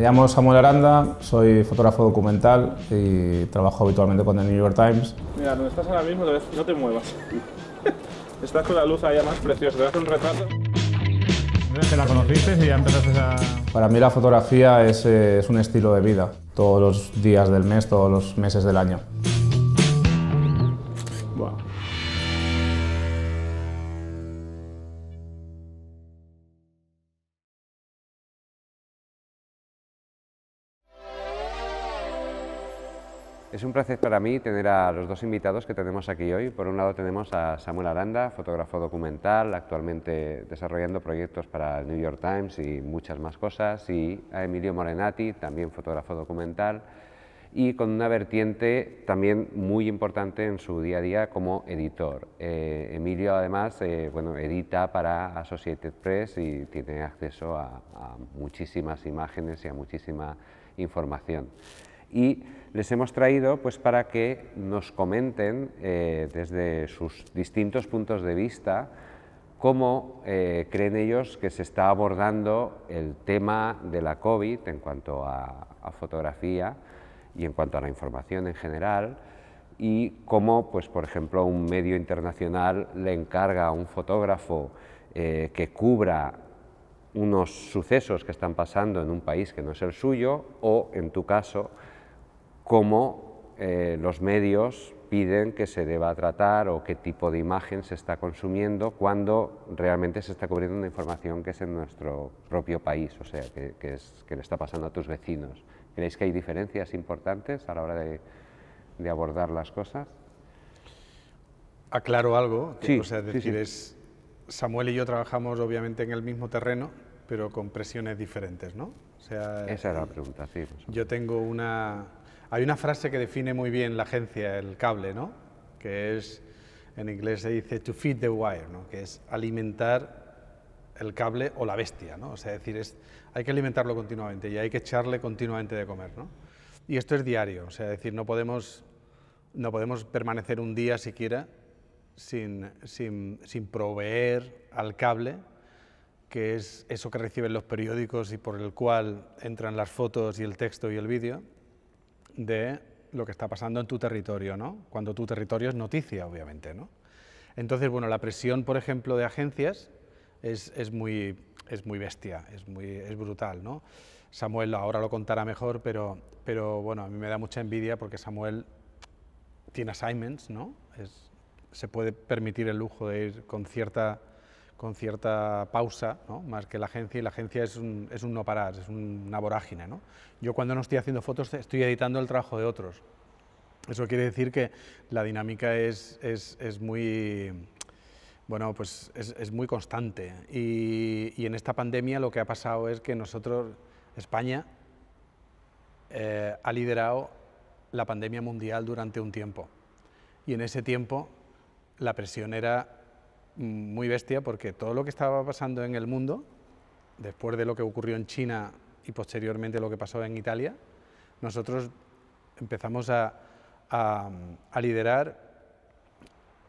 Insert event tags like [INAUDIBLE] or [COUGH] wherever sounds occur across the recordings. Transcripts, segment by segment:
Me llamo Samuel Aranda, soy fotógrafo documental y trabajo habitualmente con The New York Times. Mira, donde estás ahora mismo, no te muevas. [LAUGHS] estás con la luz allá más preciosa, te hacer un retrato. ¿Te la conociste y ya empezaste a...? Para mí la fotografía eh, es un estilo de vida, todos los días del mes, todos los meses del año. Es un placer para mí tener a los dos invitados que tenemos aquí hoy. Por un lado tenemos a Samuel Aranda, fotógrafo documental, actualmente desarrollando proyectos para el New York Times y muchas más cosas, y a Emilio Morenati, también fotógrafo documental, y con una vertiente también muy importante en su día a día como editor. Eh, Emilio además eh, bueno, edita para Associated Press y tiene acceso a muchísimas imágenes y a muchísima información y les hemos traído pues, para que nos comenten eh, desde sus distintos puntos de vista cómo eh, creen ellos que se está abordando el tema de la COVID en cuanto a, fotografía y en cuanto a la información en general y cómo, pues, por ejemplo, un medio internacional le encarga a un fotógrafo eh, que cubra unos sucesos que están pasando en un país que no es el suyo o, en tu caso, cómo eh, los medios piden que se deba tratar o qué tipo de imagen se está consumiendo cuando realmente se está cubriendo una información que es en nuestro propio país, o sea, que, es, que le está pasando a tus vecinos. ¿Creéis que hay diferencias importantes a la hora de, abordar las cosas? Aclaro algo, o sea, decir, es Samuel y yo trabajamos obviamente en el mismo terreno, pero con presiones diferentes, ¿no? O sea, Esa era la pregunta, sí. Yo tengo una, hay una frase que define muy bien la agencia, el cable, ¿no? que es, en inglés se dice to feed the wire, ¿no? que es alimentar el cable o la bestia, ¿no? o sea, decir, es, hay que alimentarlo continuamente y hay que echarle continuamente de comer. ¿no? Y esto es diario, o sea, decir, no podemos, no podemos permanecer un día siquiera sin, sin, sin proveer al cable que es eso que reciben los periódicos y por el cual entran las fotos y el texto y el vídeo, de lo que está pasando en tu territorio, ¿no? Cuando tu territorio es noticia, obviamente, ¿no? Entonces, bueno, la presión, por ejemplo, de agencias es, es, muy, es muy bestia, es, muy, es brutal, ¿no? Samuel ahora lo contará mejor, pero, pero bueno, a mí me da mucha envidia porque Samuel tiene assignments, ¿no? Es, se puede permitir el lujo de ir con cierta con cierta pausa, más que la agencia, y la agencia es un, no parar, es una vorágine. ¿no? Yo cuando no estoy haciendo fotos estoy editando el trabajo de otros. Eso quiere decir que la dinámica es, es, es muy... Bueno, pues es, muy constante y, en esta pandemia lo que ha pasado es que nosotros, España, eh, ha liderado la pandemia mundial durante un tiempo y en ese tiempo la presión era muy bestia porque todo lo que estaba pasando en el mundo, después de lo que ocurrió en China y posteriormente lo que pasó en Italia, nosotros empezamos a, liderar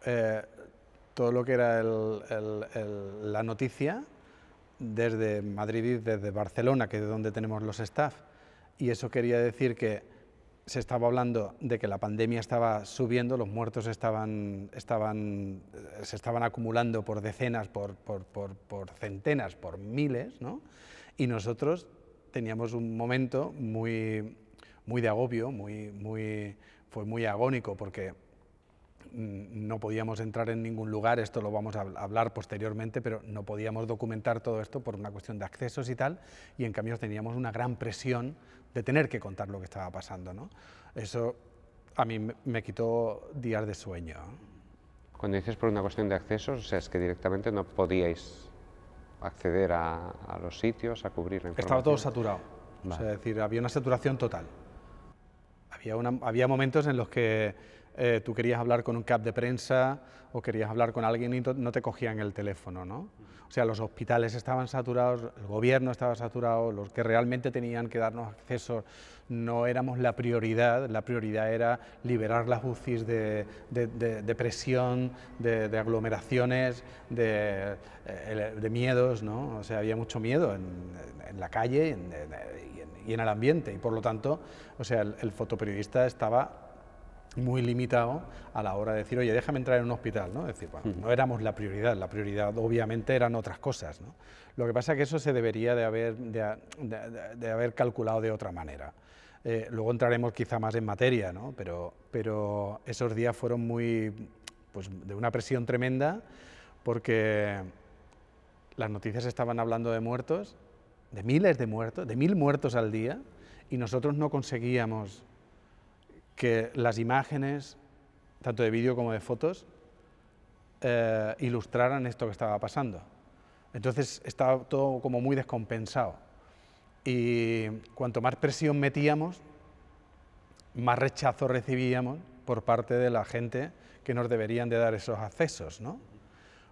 eh, todo lo que era la noticia desde Madrid y desde Barcelona, que es donde tenemos los staff. Y eso quería decir que se estaba hablando de que la pandemia estaba subiendo, los muertos estaban, estaban, eh, se estaban acumulando por decenas, por, por, centenas, por miles, ¿no? y nosotros teníamos un momento muy, muy de agobio, muy, muy, fue muy agónico, porque no podíamos entrar en ningún lugar, esto lo vamos a hablar posteriormente, pero no podíamos documentar todo esto por una cuestión de accesos y tal, y en cambio teníamos una gran presión de tener que contar lo que estaba pasando. ¿no? Eso a mí me quitó días de sueño. Cuando dices por una cuestión de accesos, o sea, es que directamente no podíais acceder a, los sitios, a cubrir la información. Estaba todo saturado, es decir, había una saturación total. Había, una, había momentos en los que eh, tú querías hablar con un cap de prensa o querías hablar con alguien y no te cogían el teléfono, ¿no? O sea, los hospitales estaban saturados, el gobierno estaba saturado, los que realmente tenían que darnos acceso no éramos la prioridad, la prioridad era liberar las UCIs de, presión, de, aglomeraciones, eh, de, miedos, ¿no? O sea, había mucho miedo en, la calle y en, el ambiente y por lo tanto, o sea, el fotoperiodista estaba muy limitado a la hora de decir, oye, déjame entrar en un hospital, ¿no? Es decir, bueno, no éramos la prioridad, la prioridad obviamente eran otras cosas, ¿no? Lo que pasa es que eso se debería de haber, de, haber calculado de otra manera. Eh, luego entraremos quizá más en materia, ¿no? Pero, pero esos días fueron muy, pues, de una presión tremenda, porque las noticias estaban hablando de muertos, de miles de muertos, de mil muertos al día, y nosotros no conseguíamos que las imágenes, tanto de vídeo como de fotos, eh, ilustraran esto que estaba pasando. Entonces estaba todo como muy descompensado. Y cuanto más presión metíamos, más rechazo recibíamos por parte de la gente que nos deberían de dar esos accesos, ¿no?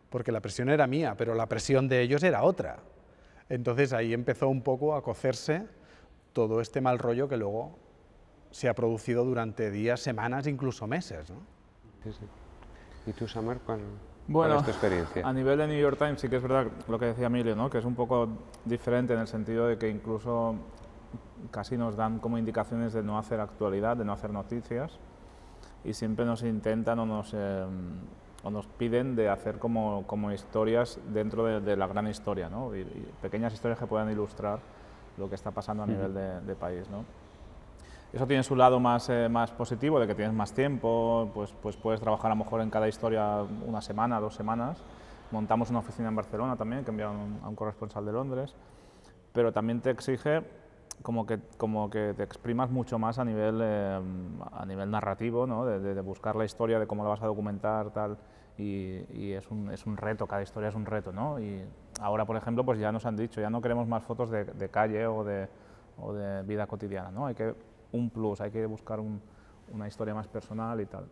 Porque la presión era mía, pero la presión de ellos era otra. Entonces ahí empezó un poco a cocerse todo este mal rollo que luego se ha producido durante días, semanas, incluso meses. ¿no? ¿Y tú, Samar, cuál, es tu experiencia? A nivel de New York Times, sí que es verdad lo que decía Emilio, ¿no? que es un poco diferente en el sentido de que incluso casi nos dan como indicaciones de no hacer actualidad, de no hacer noticias, y siempre nos intentan o nos, em, piden de hacer como, historias dentro de, la gran historia, ¿no? Y, pequeñas historias que puedan ilustrar lo que está pasando a nivel de, de país. ¿no? Eso tiene su lado más, eh, más positivo, de que tienes más tiempo, pues, pues puedes trabajar a lo mejor en cada historia una semana, dos semanas. Montamos una oficina en Barcelona también, que enviaron a un corresponsal de Londres, pero también te exige como que, como que te exprimas mucho más a nivel, eh, a nivel narrativo, ¿no? de, buscar la historia, de cómo la vas a documentar, tal, y, es, un, reto, cada historia es un reto. ¿no? Y ahora, por ejemplo, pues ya nos han dicho, ya no queremos más fotos de, calle o de, vida cotidiana, hay que un plus, hay que buscar una historia más personal y tal.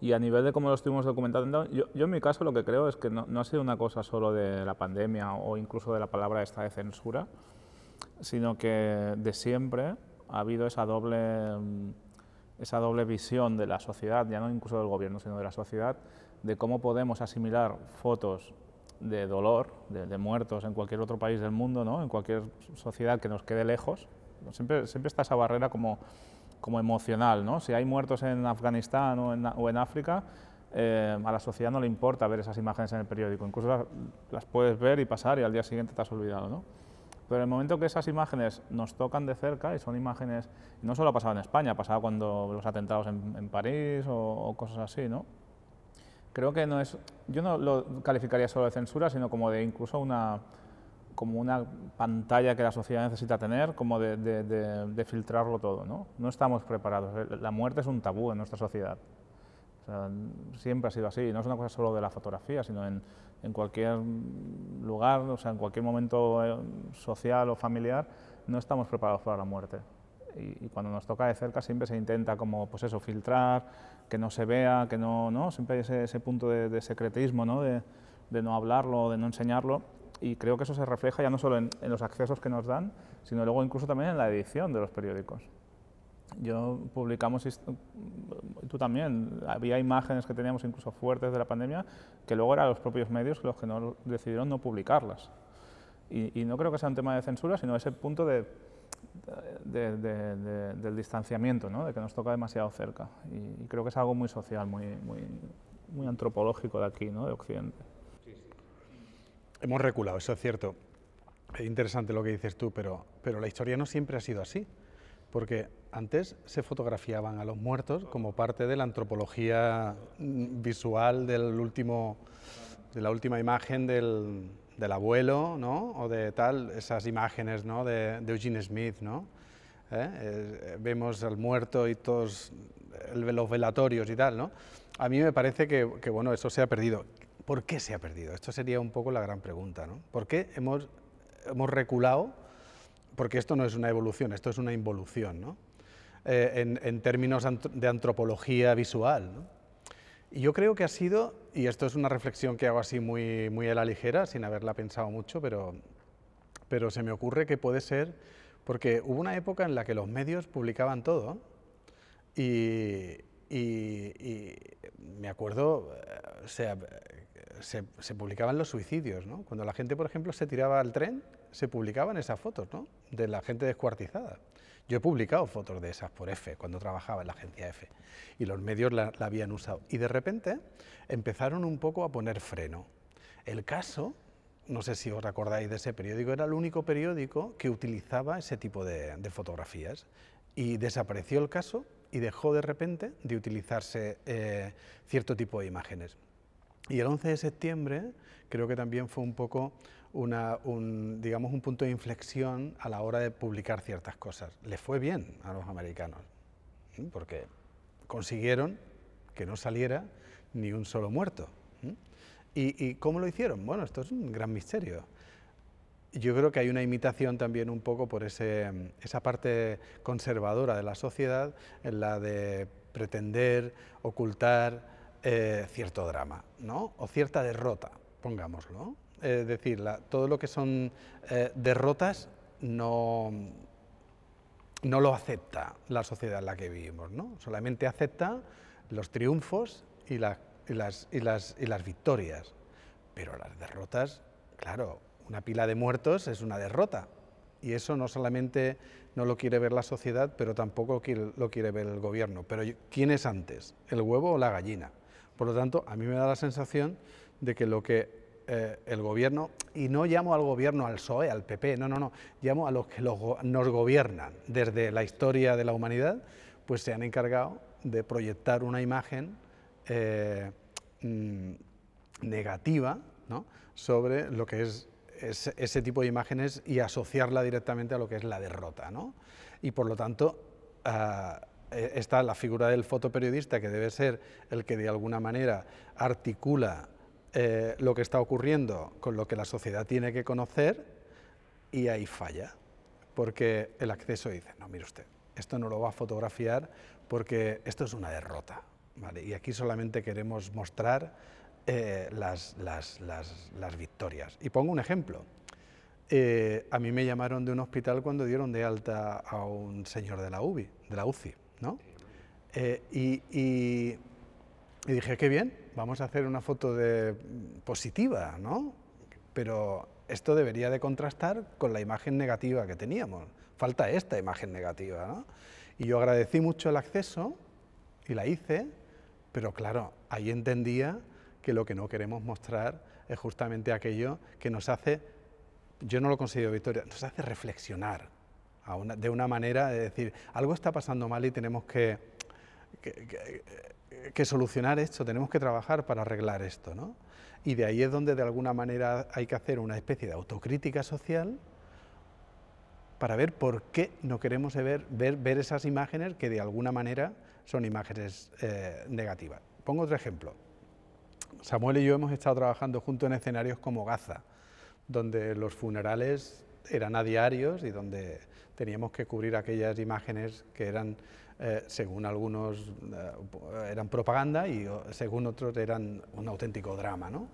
Y a nivel de cómo lo estuvimos documentando, yo, en mi caso lo que creo es que no, ha sido una cosa solo de la pandemia o incluso de la palabra esta de censura, sino que de siempre ha habido esa doble, mm, esa doble visión de la sociedad, ya no incluso del gobierno, sino de la sociedad, de cómo podemos asimilar fotos de dolor, de, muertos en cualquier otro país del mundo, ¿no? en cualquier sociedad que nos quede lejos, siempre, siempre está esa barrera como, como emocional, ¿no? Si hay muertos en Afganistán o en, o en África, eh, a la sociedad no le importa ver esas imágenes en el periódico, incluso las, puedes ver y pasar y al día siguiente te has olvidado, ¿no? Pero en el momento que esas imágenes nos tocan de cerca, y son imágenes, no solo ha pasado en España, ha pasado cuando los atentados en, en París o, o, cosas así, ¿no? Creo que no es, yo no lo calificaría solo de censura, sino como de incluso una, como una pantalla que la sociedad necesita tener, como de, filtrarlo todo. ¿no? ¿no? estamos preparados. Eh, la muerte es un tabú en nuestra sociedad. O sea, siempre ha sido así. No es una cosa solo de la fotografía, sino en, cualquier lugar, o sea, en cualquier momento eh, social o familiar, no estamos preparados para la muerte. Y, cuando nos toca de cerca siempre se intenta como, pues eso, filtrar, que no se vea, que no, ¿no? Siempre hay ese, ese punto de, secretismo, ¿no? de no hablarlo, de no enseñarlo y creo que eso se refleja ya no solo en, los accesos que nos dan, sino luego incluso también en la edición de los periódicos. Yo publicamos, mm, tú también, había imágenes que teníamos incluso fuertes de la pandemia que luego eran los propios medios los que decidieron no publicarlas. Y, no creo que sea un tema de censura, sino ese punto de, del distanciamiento, ¿no? de que nos toca demasiado cerca. Y, y, creo que es algo muy social, muy, muy, muy antropológico de aquí, ¿no? de Occidente hemos reculado, eso es cierto. Es interesante lo que dices tú, pero, pero la historia no siempre ha sido así, porque antes se fotografiaban a los muertos como parte de la antropología visual del último, de la última imagen del, abuelo, ¿no? O de tal, esas imágenes, ¿no? De, Eugene Smith, ¿no? ¿Eh? Eh, vemos al muerto y todos el, los velatorios y tal, ¿no? A mí me parece que, que, bueno, eso se ha perdido. ¿Por qué se ha perdido? Esto sería un poco la gran pregunta, ¿no? ¿Por qué hemos, hemos reculado? Porque esto no es una evolución, esto es una involución, ¿no? Eh, en, términos de antropología visual, Y yo creo que ha sido, y esto es una reflexión que hago así muy, muy a la ligera, sin haberla pensado mucho, pero, pero se me ocurre que puede ser porque hubo una época en la que los medios publicaban todo y, y, me acuerdo, eh, se, publicaban los suicidios, ¿no? Cuando la gente, por ejemplo, se tiraba al tren, se publicaban esas fotos, ¿no? De la gente descuartizada. Yo he publicado fotos de esas por F, cuando trabajaba en la agencia F, y los medios la, habían usado. Y de repente empezaron un poco a poner freno. El caso, no sé si os acordáis de ese periódico, era el único periódico que utilizaba ese tipo de, de fotografías. Y desapareció el caso y dejó de repente de utilizarse eh, cierto tipo de imágenes. Y el 11 de septiembre creo que también fue un poco una, un, digamos, un punto de inflexión a la hora de publicar ciertas cosas. Le fue bien a los americanos, porque consiguieron que no saliera ni un solo muerto. ¿Y, ¿Y cómo lo hicieron? Bueno, esto es un gran misterio yo creo que hay una imitación también un poco por ese, esa parte conservadora de la sociedad, en la de pretender ocultar eh, cierto drama, ¿no? O cierta derrota, pongámoslo. es decir, todo lo que son eh, derrotas no, no lo acepta la sociedad en la que vivimos, ¿no? Solamente acepta los triunfos las, las, y las victorias, pero las derrotas, claro, una pila de muertos es una derrota. Y eso no solamente no lo quiere ver la sociedad, pero tampoco lo quiere ver el gobierno. Pero ¿quién es antes, el huevo o la gallina? Por lo tanto, a mí me da la sensación de que lo que eh, el gobierno, y no llamo al gobierno, al PSOE, al PP, no, no, no, llamo a los que nos gobiernan desde la historia de la humanidad, pues se han encargado de proyectar una imagen eh, mm, negativa sobre lo que es ese tipo de imágenes y asociarla directamente a lo que es la derrota. ¿no? Y por lo tanto, ah, e, está la figura del fotoperiodista, que debe ser el que de alguna manera articula eh, lo que está ocurriendo con lo que la sociedad tiene que conocer, y ahí falla, porque el acceso dice, no, mire usted, esto no lo va a fotografiar porque esto es una derrota, ¿vale? y aquí solamente queremos mostrar eh, las, victorias. Y pongo un ejemplo. Eh, a mí me llamaron de un hospital cuando dieron de alta a un señor de la UBI, de la UCI, ¿no? Eh, y, dije, qué bien, vamos a hacer una foto de, positiva, ¿no? Pero esto debería de contrastar con la imagen negativa que teníamos. Falta esta imagen negativa, Y yo agradecí mucho el acceso y la hice, pero claro, ahí entendía que lo que no queremos mostrar es justamente aquello que nos hace, yo no lo considero victoria, nos hace reflexionar de una manera de decir, algo está pasando mal y tenemos que, solucionar esto, tenemos que trabajar para arreglar esto. ¿no? Y de ahí es donde de alguna manera hay que hacer una especie de autocrítica social para ver por qué no queremos ver, ver, ver esas imágenes que de alguna manera son imágenes eh, negativas. Pongo otro ejemplo. Samuel y yo hemos estado trabajando juntos en escenarios como Gaza, donde los funerales eran a diarios y donde teníamos que cubrir aquellas imágenes que eran, eh, según algunos, eh, eran propaganda y según otros eran un auténtico drama. ¿no?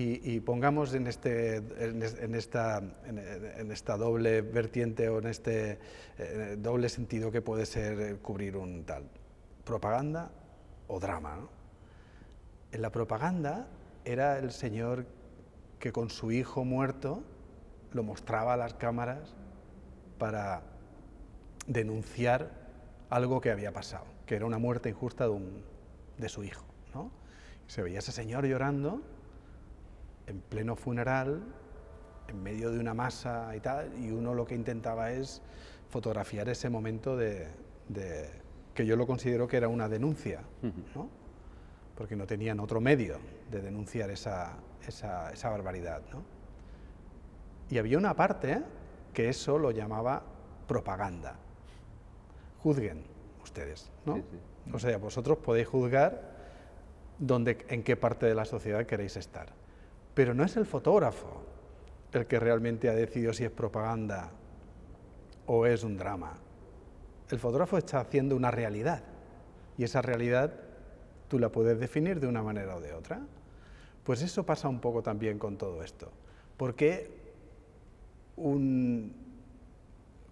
Y, pongamos en, este, en, esta, en, esta, doble vertiente o en este eh, doble sentido que puede ser cubrir un tal propaganda o drama. ¿no? en la propaganda era el señor que con su hijo muerto lo mostraba a las cámaras para denunciar algo que había pasado, que era una muerte injusta de, de su hijo. ¿no? Se veía ese señor llorando en pleno funeral, en medio de una masa y tal, y uno lo que intentaba es fotografiar ese momento de que yo lo considero que era una denuncia. ¿no? porque no tenían otro medio de denunciar esa, barbaridad. ¿no? Y había una parte que eso lo llamaba propaganda. Juzguen ustedes, ¿no? O sea, vosotros podéis juzgar dónde, en qué parte de la sociedad queréis estar. Pero no es el fotógrafo el que realmente ha decidido si es propaganda o es un drama. El fotógrafo está haciendo una realidad y esa realidad tú la puedes definir de una manera o de otra. Pues eso pasa un poco también con todo esto. ¿Por qué un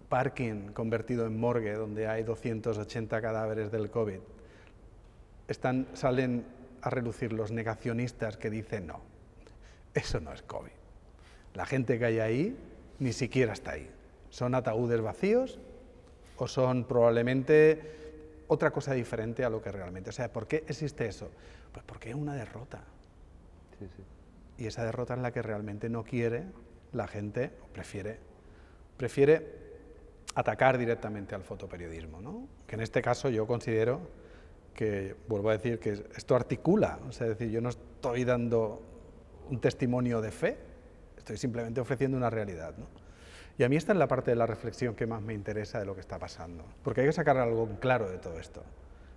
parking convertido en morgue donde hay 280 cadáveres del COVID están, salen a relucir los negacionistas que dicen no, eso no es COVID. La gente que hay ahí ni siquiera está ahí. Son ataúdes vacíos o son probablemente otra cosa diferente a lo que realmente. O sea, ¿por qué existe eso? Pues porque es una derrota. Y esa derrota es la que realmente no quiere la gente, o prefiere, prefiere atacar directamente al fotoperiodismo, ¿no? Que en este caso yo considero que, vuelvo a decir, que esto articula, o sea, es decir, yo no estoy dando un testimonio de fe, estoy simplemente ofreciendo una realidad, ¿no? Y a mí esta es la parte de la reflexión que más me interesa de lo que está pasando, porque hay que sacar algo claro de todo esto.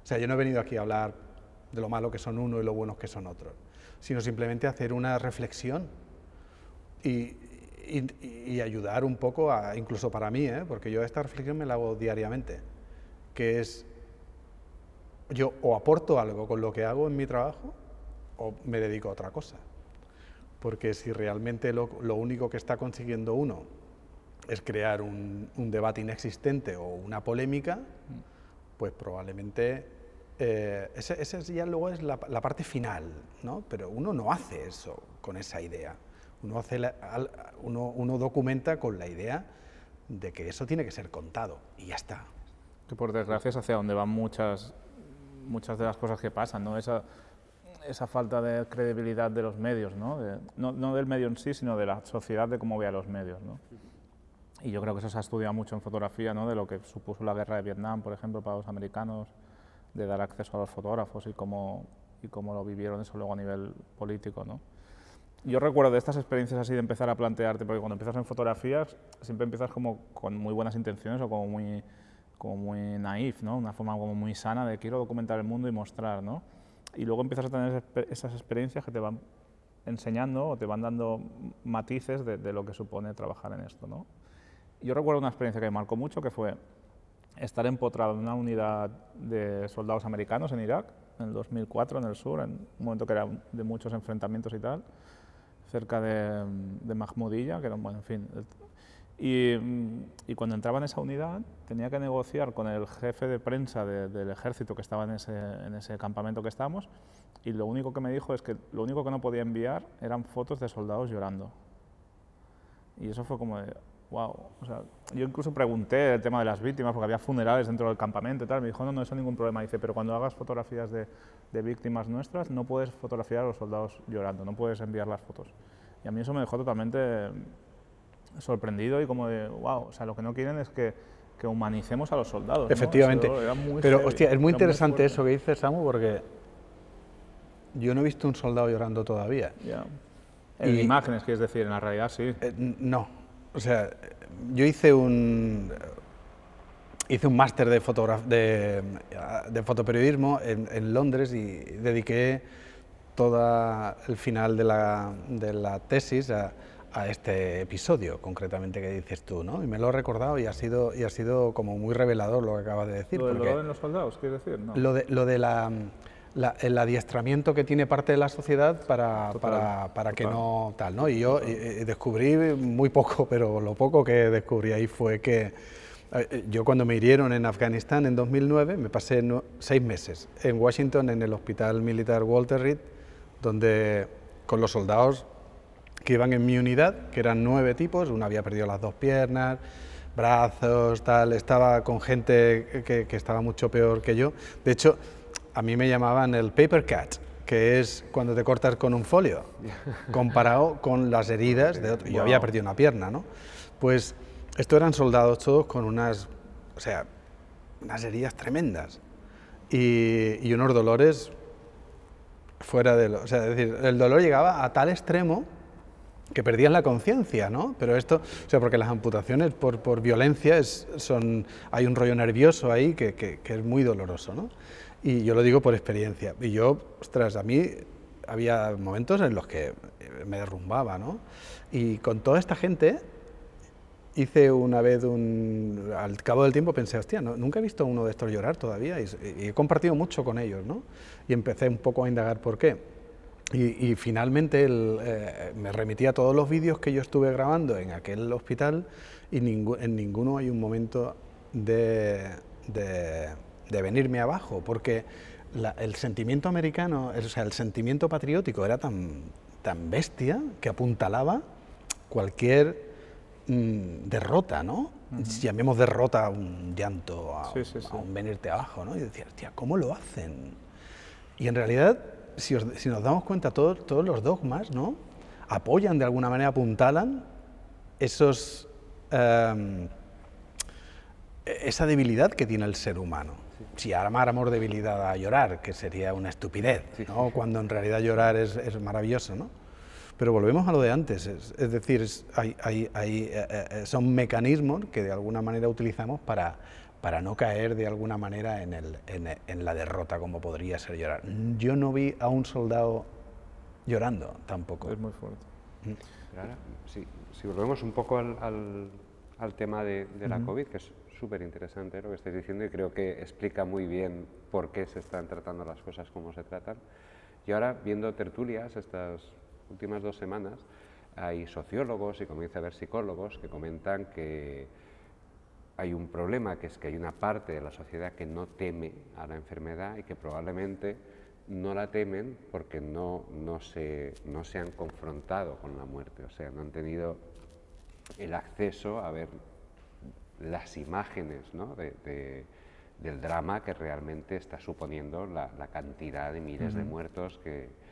O sea, yo no he venido aquí a hablar de lo malo que son unos y lo buenos que son otros, sino simplemente hacer una reflexión y, ayudar un poco, incluso para mí, ¿eh? porque yo esta reflexión me la hago diariamente, que es, yo o aporto algo con lo que hago en mi trabajo o me dedico a otra cosa. Porque si realmente lo único que está consiguiendo uno es crear un, debate inexistente o una polémica, pues probablemente eh, esa, ya luego es la, parte final, ¿no? pero uno no hace eso con esa idea. Uno, hace uno, documenta con la idea de que eso tiene que ser contado y ya está. Que por desgracia es hacia donde van muchas, muchas de las cosas que pasan, ¿no? Esa, esa falta de credibilidad de los medios, ¿no? no, no del medio en sí, sino de la sociedad, de cómo ve a los medios. Y yo creo que eso se ha estudiado mucho en fotografía, ¿no? de lo que supuso la guerra de Vietnam, por ejemplo, para los americanos, de dar acceso a los fotógrafos y cómo, y cómo lo vivieron eso luego a nivel político. ¿no? Yo recuerdo de estas experiencias así de empezar a plantearte, porque cuando empiezas en fotografías siempre empiezas como con muy buenas intenciones o como muy, como muy naif, ¿no? una forma como muy sana de quiero documentar el mundo y mostrar. ¿no? Y luego empiezas a tener esas experiencias que te van enseñando o te van dando matices de, de lo que supone trabajar en esto. ¿no? yo recuerdo una experiencia que me marcó mucho, que fue estar empotrado en una unidad de soldados americanos en Irak, en el 2004, en el sur, en un momento que era de muchos enfrentamientos y tal, cerca de, de que era, bueno, en fin. Y, cuando entraba en esa unidad tenía que negociar con el jefe de prensa del ejército que estaba en ese, campamento que estábamos y lo único que me dijo es que lo único que no podía enviar eran fotos de soldados llorando. Y eso fue como wow. O sea, yo incluso pregunté el tema de las víctimas, porque había funerales dentro del campamento y tal. Me dijo, no, no, eso ningún problema. Dice, pero cuando hagas fotografías de, víctimas nuestras, no puedes fotografiar a los soldados llorando, no puedes enviar las fotos. Y a mí eso me dejó totalmente sorprendido y como de, wow, o sea, lo que no quieren es que, humanicemos a los soldados. Efectivamente. pero, hostia, es muy interesante eso que dices, Samu, porque yo no he visto un soldado llorando todavía. En imágenes, quieres decir, en la realidad sí. Eh, no o sea, yo hice un, hice un máster de, de, de, fotoperiodismo en, Londres y dediqué todo el final de la, de la tesis a, este episodio, concretamente, que dices tú, ¿no? Y me lo he recordado y ha sido, y ha sido como muy revelador lo que acabas de decir. ¿Lo de los soldados, quieres decir? No. Lo, de, lo de la el adiestramiento que tiene parte de la sociedad para, para, para que no tal, ¿no? Y yo eh, eh, descubrí muy poco, [LAUGHS] pero lo poco que descubrí ahí fue que eh, yo cuando me hirieron en Afganistán en 2009, me pasé seis meses en Washington, en el hospital militar Walter Reed, donde con los soldados que iban en mi unidad, que eran nueve tipos, uno había perdido las dos piernas, brazos, tal, estaba con gente que, que estaba mucho peor que yo. De hecho, a mí me llamaban el paper cut, que es cuando te cortas con un folio, [LAUGHS] comparado con las heridas de otro. Yo había perdido una pierna, ¿no? Pues estos eran soldados todos con unas, o sea, unas heridas tremendas y, unos dolores fuera de O sea, es decir, el dolor llegaba a tal extremo que perdían la conciencia, ¿no? Pero esto, o sea, porque las amputaciones por, violencia son, hay un rollo nervioso ahí que es muy doloroso, ¿no? Y yo lo digo por experiencia. Y yo, ostras, a mí había momentos en los que eh, me derrumbaba, ¿no? Y con toda esta gente hice una vez un... Al cabo del tiempo pensé, hostia, no, nunca he visto a uno de estos llorar todavía y, he compartido mucho con ellos, ¿no? Y empecé un poco a indagar por qué. Y, finalmente eh, me remití a todos los vídeos que yo estuve grabando en aquel hospital y en ninguno hay un momento de de venirme abajo, porque el sentimiento americano, o sea, el sentimiento patriótico era tan, tan bestia que apuntalaba cualquier mm, derrota, ¿no? llamemos derrota a un llanto, a, un venirte abajo, ¿no? Y decir, tía, ¿cómo lo hacen? Y en realidad, si, nos damos cuenta, todos los dogmas, ¿no? Apoyan de alguna manera, apuntalan esos, em, e-, esa debilidad que tiene el ser humano si armáramos debilidad a llorar, que sería una estupidez, ¿no? cuando en realidad llorar es, maravilloso. ¿no? Pero volvemos a lo de antes, es, decir, hay, hay, hay, eh, eh, eh, son mecanismos que de alguna manera utilizamos para, no caer de alguna manera en, el, en, la derrota como podría ser llorar. Yo no vi a un soldado llorando tampoco. Es muy fuerte. Mm. si, volvemos un poco al, tema de, la COVID, que súper interesante lo que estáis diciendo y creo que explica muy bien por qué se están tratando las cosas como se tratan. Y ahora, viendo tertulias estas últimas dos semanas, hay sociólogos y comienza a haber psicólogos que comentan que hay un problema, que es que hay una parte de la sociedad que no teme a la enfermedad y que probablemente no la temen porque no, no, se, no se han confrontado con la muerte, o sea, no han tenido el acceso a ver las imágenes del drama que realmente está suponiendo la, cantidad de miles de muertos que,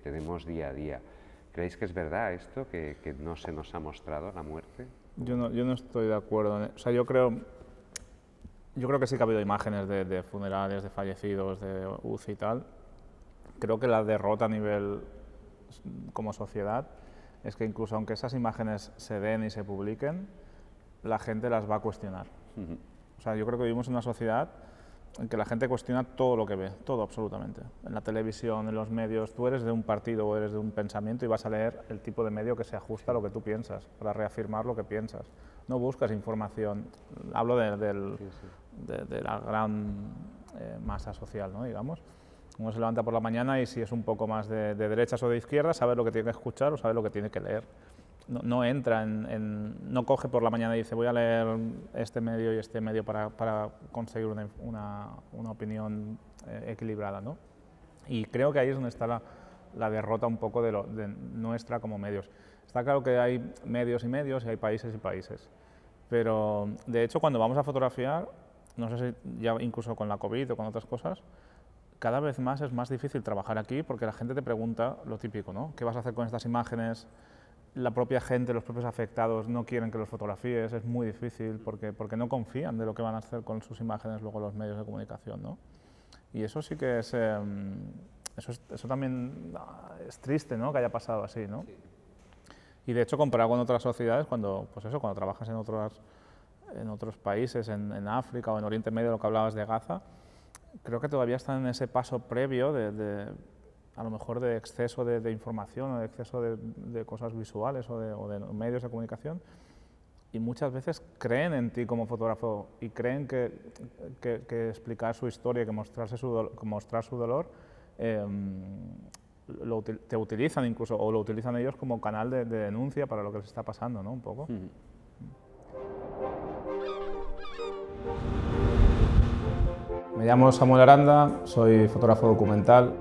tenemos día a día. ¿Creéis que es verdad esto, que, no se nos ha mostrado la muerte? Yo no, yo no estoy de acuerdo. E, o sea, yo creo, yo creo que sí que ha habido imágenes de, de funerales, de fallecidos, de UCI y tal. Creo que la derrota a nivel como sociedad es que incluso aunque esas imágenes se den y se publiquen, la gente las va a cuestionar. O sea, yo creo que vivimos en una sociedad en que la gente cuestiona todo lo que ve, todo absolutamente. En la televisión, en los medios, tú eres de un partido o eres de un pensamiento y vas a leer el tipo de medio que se ajusta a lo que tú piensas, para reafirmar lo que piensas. No buscas información, hablo de, la gran eh, masa social, ¿no? digamos. Uno se levanta por la mañana y si es un poco más de, de derechas o de izquierdas, sabe lo que tiene que escuchar o sabe lo que tiene que leer no, entra, en, no coge por la mañana y dice voy a leer este medio y este medio para, conseguir una, opinión eh, equilibrada. ¿no? Y creo que ahí es donde está la, derrota un poco de, de, nuestra como medios. Está claro que hay medios y medios y hay países y países, pero de hecho cuando vamos a fotografiar, no sé si ya incluso con la COVID o con otras cosas, cada vez más es más difícil trabajar aquí porque la gente te pregunta lo típico, ¿no? ¿Qué vas a hacer con estas imágenes? la propia gente, los propios afectados no quieren que los fotografíes, es muy difícil porque, porque no confían de lo que van a hacer con sus imágenes luego los medios de comunicación. ¿no? Y eso sí que es, em, eso eso, también ah, es triste ¿no? que haya pasado así. ¿no? Y de hecho comparado con otras sociedades, cuando, pues eso, cuando trabajas en otros en otros países, en, África o en Oriente Medio, lo que hablabas de Gaza, creo que todavía están en ese paso previo de a lo mejor de exceso de, información o de exceso de, cosas visuales o de, medios de comunicación. Y muchas veces creen en ti como fotógrafo y creen que, que, explicar su historia, que, mostrarse su mostrar su dolor, em, lo, te utilizan incluso, o lo utilizan ellos como canal de, denuncia para lo que les está pasando, ¿no? Un poco. Me llamo Samuel Aranda, soy fotógrafo documental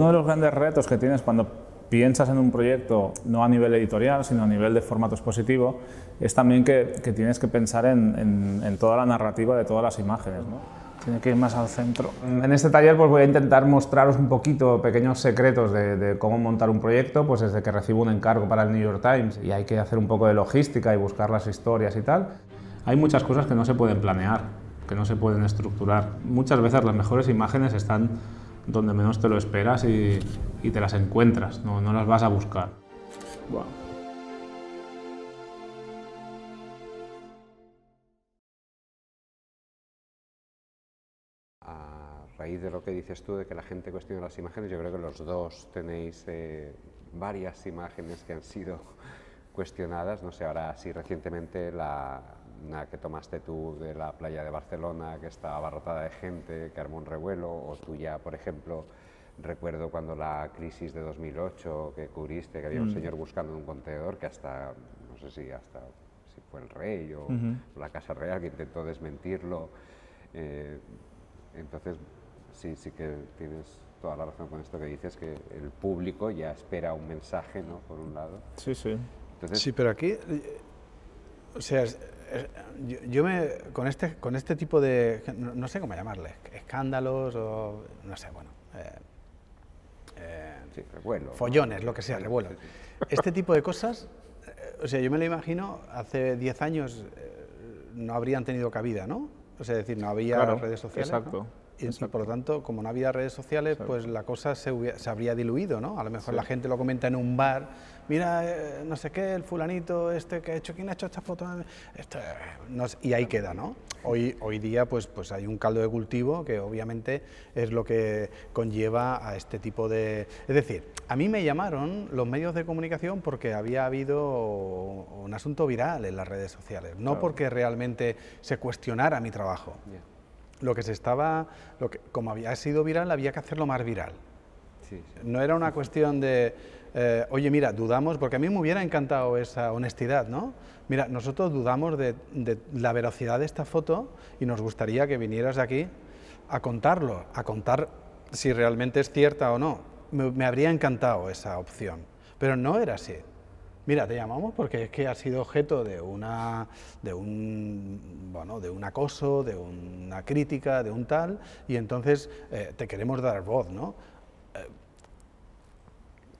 uno de los grandes retos que tienes cuando piensas en un proyecto, no a nivel editorial, sino a nivel de formato expositivo, es también que, tienes que pensar en, toda la narrativa de todas las imágenes. Tiene que ir más al centro. En este taller pues voy a intentar mostraros un poquito pequeños secretos de, de, cómo montar un proyecto, pues desde que recibo un encargo para el New York Times y hay que hacer un poco de logística y buscar las historias y tal. Hay muchas cosas que no se pueden planear, que no se pueden estructurar. Muchas veces las mejores imágenes están donde menos te lo esperas y, te las encuentras, no, no las vas a buscar. A raíz de lo que dices tú, de que la gente cuestiona las imágenes, yo creo que los dos tenéis eh, varias imágenes que han sido [LAUGHS] cuestionadas. No sé, ahora si recientemente la, una que tomaste tú de la playa de Barcelona, que está abarrotada de gente, que armó un revuelo, o tuya, por ejemplo, recuerdo cuando la crisis de 2008 que cubriste, que había un mm. señor buscando un contenedor que hasta, no sé si hasta si fue el rey o la Casa Real que intentó desmentirlo. Eh, entonces, sí, sí que tienes toda la razón con esto que dices, que el público ya espera un mensaje, ¿no? Por un lado. Sí, sí. Entonces, sí, pero aquí, eh, o sea, eh, yo, me, con, este, con este tipo de, no, sé cómo llamarle, escándalos o, no sé, bueno, eh, eh, follones, lo que sea, revuelo. Este tipo de cosas, o sea, yo me lo imagino, hace 10 años no habrían tenido cabida, ¿no? O sea, decir, no había redes sociales. Exacto y por lo tanto, como no había redes sociales, pues la cosa se, habría diluido, ¿no? A lo mejor la gente lo comenta en un bar, mira, eh, no sé qué, el fulanito este que ha hecho, ¿quién ha hecho esta foto? Eh, y ahí queda, ¿no? Hoy, día pues, pues hay un caldo de cultivo que obviamente es lo que conlleva a este tipo de... Es decir, a mí me llamaron los medios de comunicación porque había habido un asunto viral en las redes sociales, no porque realmente se cuestionara mi trabajo lo que se estaba, lo que, como había sido viral, había que hacerlo más viral. No era una cuestión de, eh, oye, mira, dudamos, porque a mí me hubiera encantado esa honestidad, ¿no? Mira, nosotros dudamos de, la velocidad de esta foto y nos gustaría que vinieras aquí a contarlo, a contar si realmente es cierta o no. me habría encantado esa opción, pero no era así. Mira, te llamamos porque es que has sido objeto de una de un bueno, de un acoso, de una crítica, de un tal, y entonces eh, te queremos dar voz, ¿no? Eh,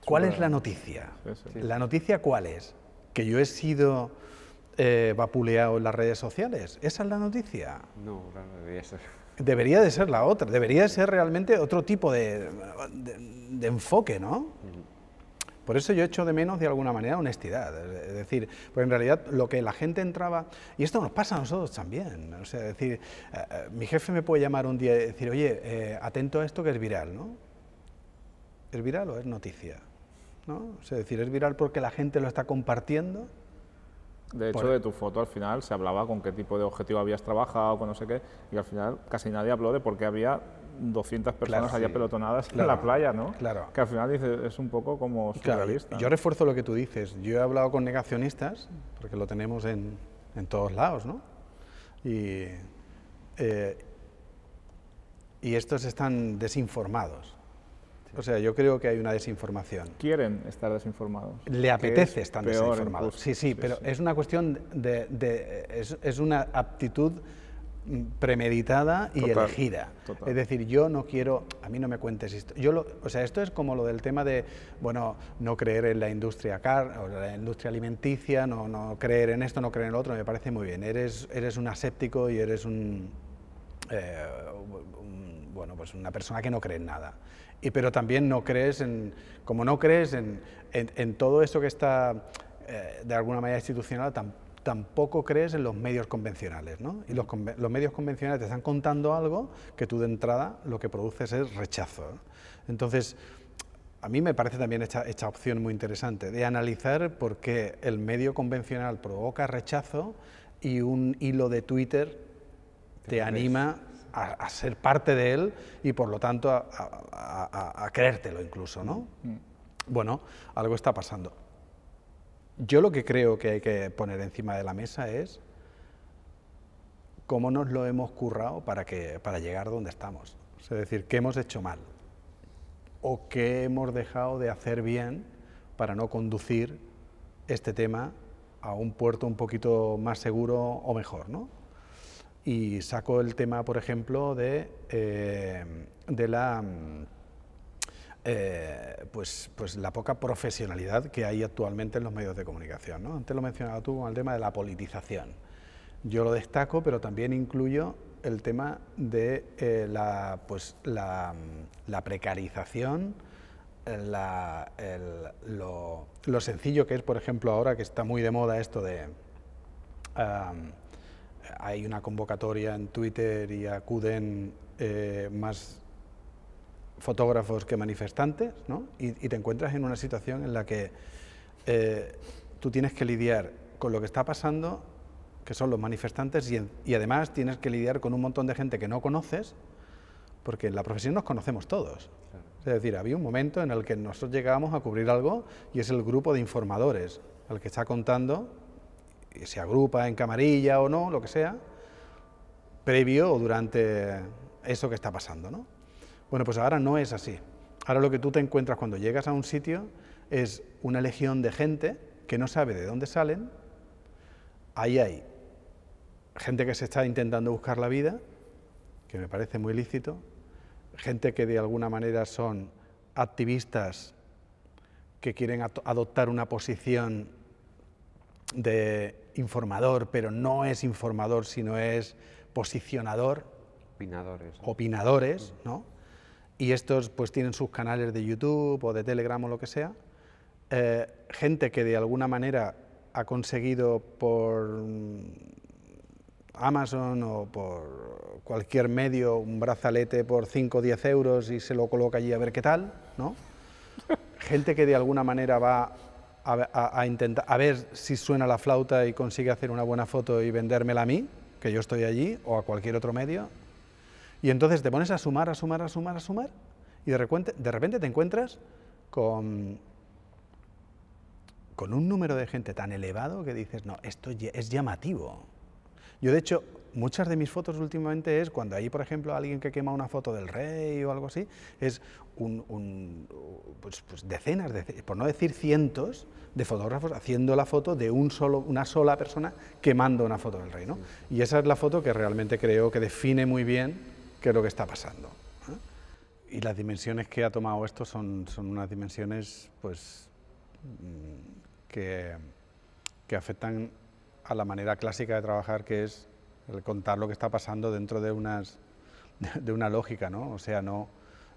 ¿Cuál es la noticia? ¿La noticia cuál es? ¿Que yo he sido eh, vapuleado en las redes sociales? ¿Esa es la noticia? No, no debería ser. Debería de ser la otra, debería de ser realmente otro tipo de enfoque, ¿no? Por eso yo echo de menos, de alguna manera, honestidad. Es decir, pues en realidad lo que la gente entraba, y esto nos pasa a nosotros también, o sea, es decir, eh, eh, mi jefe me puede llamar un día y decir, oye, eh, atento a esto que es viral, ¿no? ¿Es viral o es noticia? ¿No? O sea, es decir, ¿es viral porque la gente lo está compartiendo? De hecho, de e- tu foto al final se hablaba con qué tipo de objetivo habías trabajado, con no sé qué, y al final casi nadie habló de por qué había 200 personas allá pelotonadas en la playa, ¿no? Claro. Que al final es un poco como surrealista. Yo refuerzo lo que tú dices. Yo he hablado con negacionistas, porque lo tenemos en, todos lados, ¿no? Y, eh, y estos están desinformados. O sea, yo creo que hay una desinformación. Quieren estar desinformados. Le apetece estar desinformados. Sí, sí, pero es una cuestión de... es una aptitud premeditada y elegida. Es decir, yo no quiero, a mí no me cuentes esto. Yo lo, o sea, esto es como lo del tema de, bueno, no creer en la industria car o la industria alimenticia, no, creer en esto, no creer en lo otro, me parece muy bien. Eres, eres un aséptico y eres eh, un, bueno, pues una persona que no cree en nada. Y, pero también no crees en, como no crees en, todo esto que está eh, de alguna manera institucional, tampoco tampoco crees en los medios convencionales, ¿no? Y los, medios convencionales te están contando algo que tú de entrada lo que produces es rechazo. ¿eh? Entonces, a mí me parece también esta, opción muy interesante, de analizar por qué el medio convencional provoca rechazo y un hilo de Twitter te, anima a, ser parte de él y por lo tanto a, creértelo incluso, ¿no? Mm. Bueno, algo está pasando. Yo lo que creo que hay que poner encima de la mesa es cómo nos lo hemos currado para, que, para llegar donde estamos. Es decir, qué hemos hecho mal o qué hemos dejado de hacer bien para no conducir este tema a un puerto un poquito más seguro o mejor. ¿no? Y saco el tema, por ejemplo, de, eh, de la mm, eh, pues, pues la poca profesionalidad que hay actualmente en los medios de comunicación. ¿no? Antes lo mencionaba tú con el tema de la politización. Yo lo destaco, pero también incluyo el tema de eh, la, pues, la, precarización, eh, lo, sencillo que es, por ejemplo, ahora que está muy de moda esto de... hay una convocatoria en Twitter y acuden más fotógrafos que manifestantes, ¿no? y, te encuentras en una situación en la que eh, tú tienes que lidiar con lo que está pasando, que son los manifestantes, y, además tienes que lidiar con un montón de gente que no conoces, porque en la profesión nos conocemos todos. Es decir, había un momento en el que nosotros llegábamos a cubrir algo y es el grupo de informadores, al que está contando, y se agrupa en camarilla o no, lo que sea, previo o durante eso que está pasando. ¿no? Bueno, pues ahora no es así. Ahora lo que tú te encuentras cuando llegas a un sitio es una legión de gente que no sabe de dónde salen. Ahí hay gente que se está intentando buscar la vida, que me parece muy lícito, gente que de alguna manera son activistas que quieren adoptar una posición de informador, pero no es informador, sino es posicionador. Opinadores. Opinadores, ¿no? y estos pues tienen sus canales de YouTube o de Telegram o lo que sea, eh, gente que de alguna manera ha conseguido por Amazon o por cualquier medio un brazalete por 5 o 10 euros y se lo coloca allí a ver qué tal, ¿no? [LAUGHS] Gente que de alguna manera va a intentar, a ver si suena la flauta y consigue hacer una buena foto y vendérmela a mí, que yo estoy allí, o a cualquier otro medio, y entonces te pones a sumar, a sumar, a sumar, a sumar, y de repente, te encuentras con, con un número de gente tan elevado que dices, no, esto es llamativo. Yo, de hecho, muchas de mis fotos últimamente es cuando hay, por ejemplo, alguien que quema una foto del rey o algo así, es un, pues, pues, decenas, por no decir cientos, de fotógrafos haciendo la foto de un solo, una sola persona quemando una foto del rey. ¿no? Y esa es la foto que realmente creo que define muy bien qué es lo que está pasando. Y las dimensiones que ha tomado esto son, son unas dimensiones pues, mm, que, afectan a la manera clásica de trabajar, que es el contar lo que está pasando dentro de, unas, [LAUGHS] de una lógica, ¿no? o sea, no,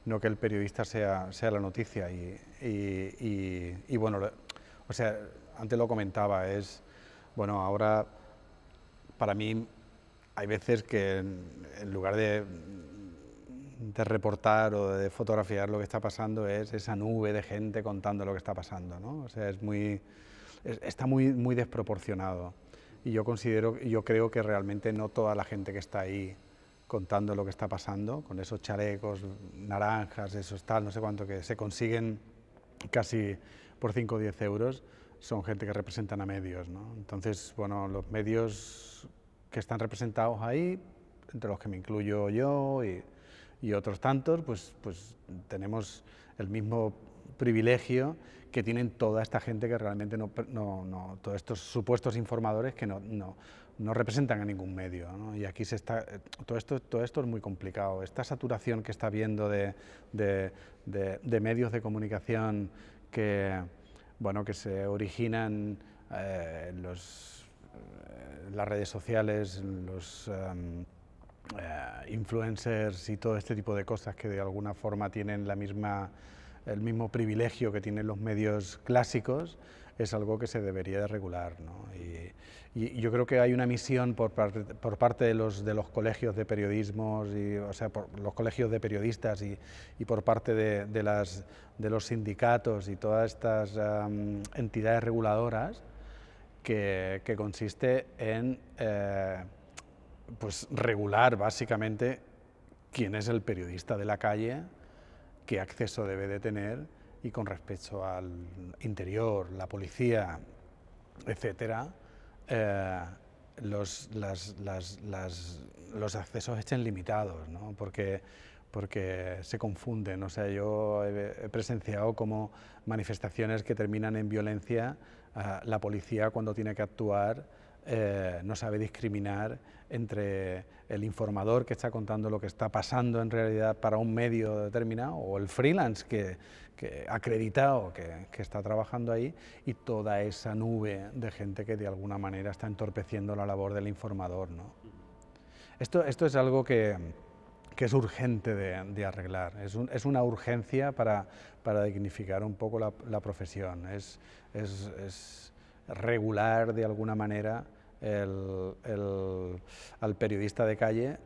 no que el periodista sea, sea la noticia. Y, bueno, o sea, antes lo comentaba, es, bueno, ahora para mí hay veces que en, lugar de, de, reportar o de fotografiar lo que está pasando es esa nube de gente contando lo que está pasando, ¿no? O sea, es muy, está muy, muy desproporcionado. Y yo considero, yo creo que realmente no toda la gente que está ahí contando lo que está pasando, con esos chalecos, naranjas, esos tal, no sé cuánto, que se consiguen casi por 5 o 10 euros, son gente que representan a medios. ¿no? Entonces, bueno, los medios que están representados ahí, entre los que me incluyo yo y, otros tantos, pues, pues tenemos el mismo privilegio que tienen toda esta gente que realmente no, todos estos supuestos informadores que no, representan a ningún medio. Y aquí se está, todo, esto, todo esto es muy complicado. Esta saturación que está habiendo de, medios de comunicación que, bueno, que se originan eh, los eh, las redes sociales, los em, eh, influencers y todo este tipo de cosas que de alguna forma tienen la misma, el mismo privilegio que tienen los medios clásicos, es algo que se debería de regular. Y, yo creo que hay una misión por, parte, de los, de los colegios de periodismos o sea, por los colegios de periodistas y, por parte de, los sindicatos y todas estas em, entidades reguladoras que, consiste en eh, pues regular básicamente quién es el periodista de la calle, qué acceso debe de tener y con respecto al interior, la policía, etcétera, eh, los, las, las, los accesos estén limitados, ¿no? porque, porque se confunden. O sea, yo he presenciado como manifestaciones que terminan en violencia Ah, la policía cuando tiene que actuar eh, no sabe discriminar entre el informador que está contando lo que está pasando en realidad para un medio determinado o el freelance que, que acreditado que, que, está trabajando ahí y toda esa nube de gente que de alguna manera está entorpeciendo la labor del informador. ¿no? Esto, esto es algo que que es urgente de, arreglar. Es, es, una urgencia para, para, dignificar un poco la, profesión. Es, es, regular de alguna manera el, el, al periodista de calle,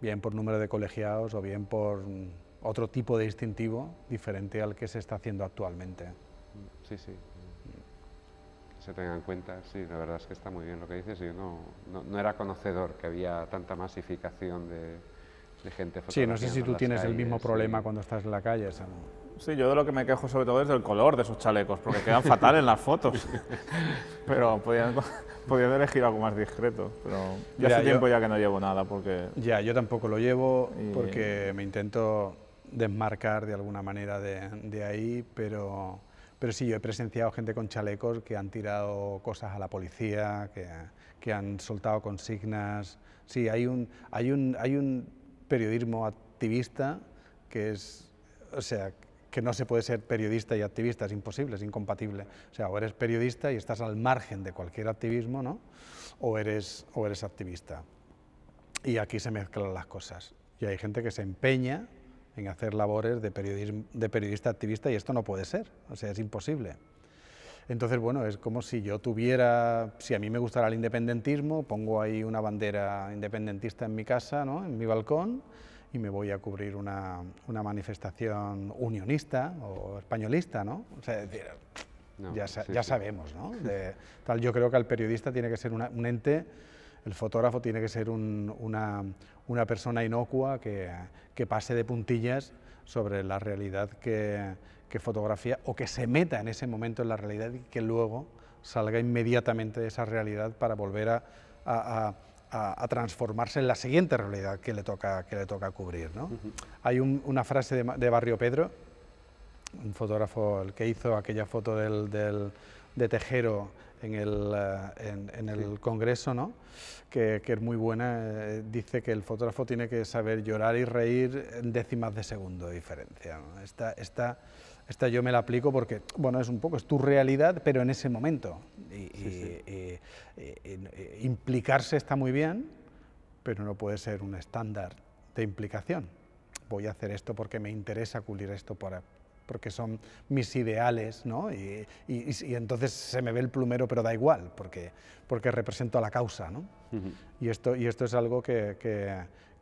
bien por número de colegiados o bien por otro tipo de distintivo diferente al que se está haciendo actualmente. Sí, sí. Se tenga en cuenta, sí, la verdad es que está muy bien lo que dices. Yo no, no era conocedor que había tanta masificación de, Sí, no sé si tú tienes el mismo problema cuando estás en la calle, Sí, yo de lo que me quejo sobre todo es del color de esos chalecos, porque quedan fatal en las fotos. [LAUGHS] Pero podían, podían elegir algo más discreto. Pero ya, hace tiempo ya que no llevo nada, porque... Ya, yo tampoco lo llevo, porque me intento desmarcar de alguna manera de, de ahí, pero... Pero sí, yo he presenciado gente con chalecos que han tirado cosas a la policía, que, que han soltado consignas. Sí, hay un, hay un, hay un periodismo activista, que es, o sea, que no se puede ser periodista y activista, es imposible, es incompatible. O sea, eres periodista y estás al margen de cualquier activismo, ¿no? O eres, o eres activista. Y aquí se mezclan las cosas. Y hay gente que se empeña en hacer labores de, de periodista activista y esto no puede ser, o sea, es imposible. Entonces, bueno, es como si yo tuviera, si a mí me gustara el independentismo, pongo ahí una bandera independentista en mi casa, ¿no? en mi balcón, y me voy a cubrir una, manifestación unionista o españolista, ¿no? O sea, decir, ya, sabemos, ¿no? [LAUGHS] tal, yo creo que el periodista tiene que ser un ente, el fotógrafo tiene que ser una, persona inocua que, que pase de puntillas sobre la realidad que que fotografía o que se meta en ese momento en la realidad y que luego salga inmediatamente de esa realidad para volver a, transformarse en la siguiente realidad que le toca, que le toca cubrir. Hay una frase de, Barrio Pedro, un fotógrafo el que hizo aquella foto del, de Tejero en el, eh, Congreso, ¿no? Que, es muy buena, eh, dice que el fotógrafo tiene que saber llorar y reír en décimas de segundo de diferencia. Esta, yo me la aplico porque, bueno, es un poco, es tu realidad, pero en ese momento. implicarse está muy bien, pero no puede ser un estándar de implicación. Voy a hacer esto porque me interesa culir esto para, porque son mis ideales, ¿no? Y, y, entonces se me ve el plumero, pero da igual, porque, porque represento a la causa, ¿no? y, esto, y esto es algo que, que,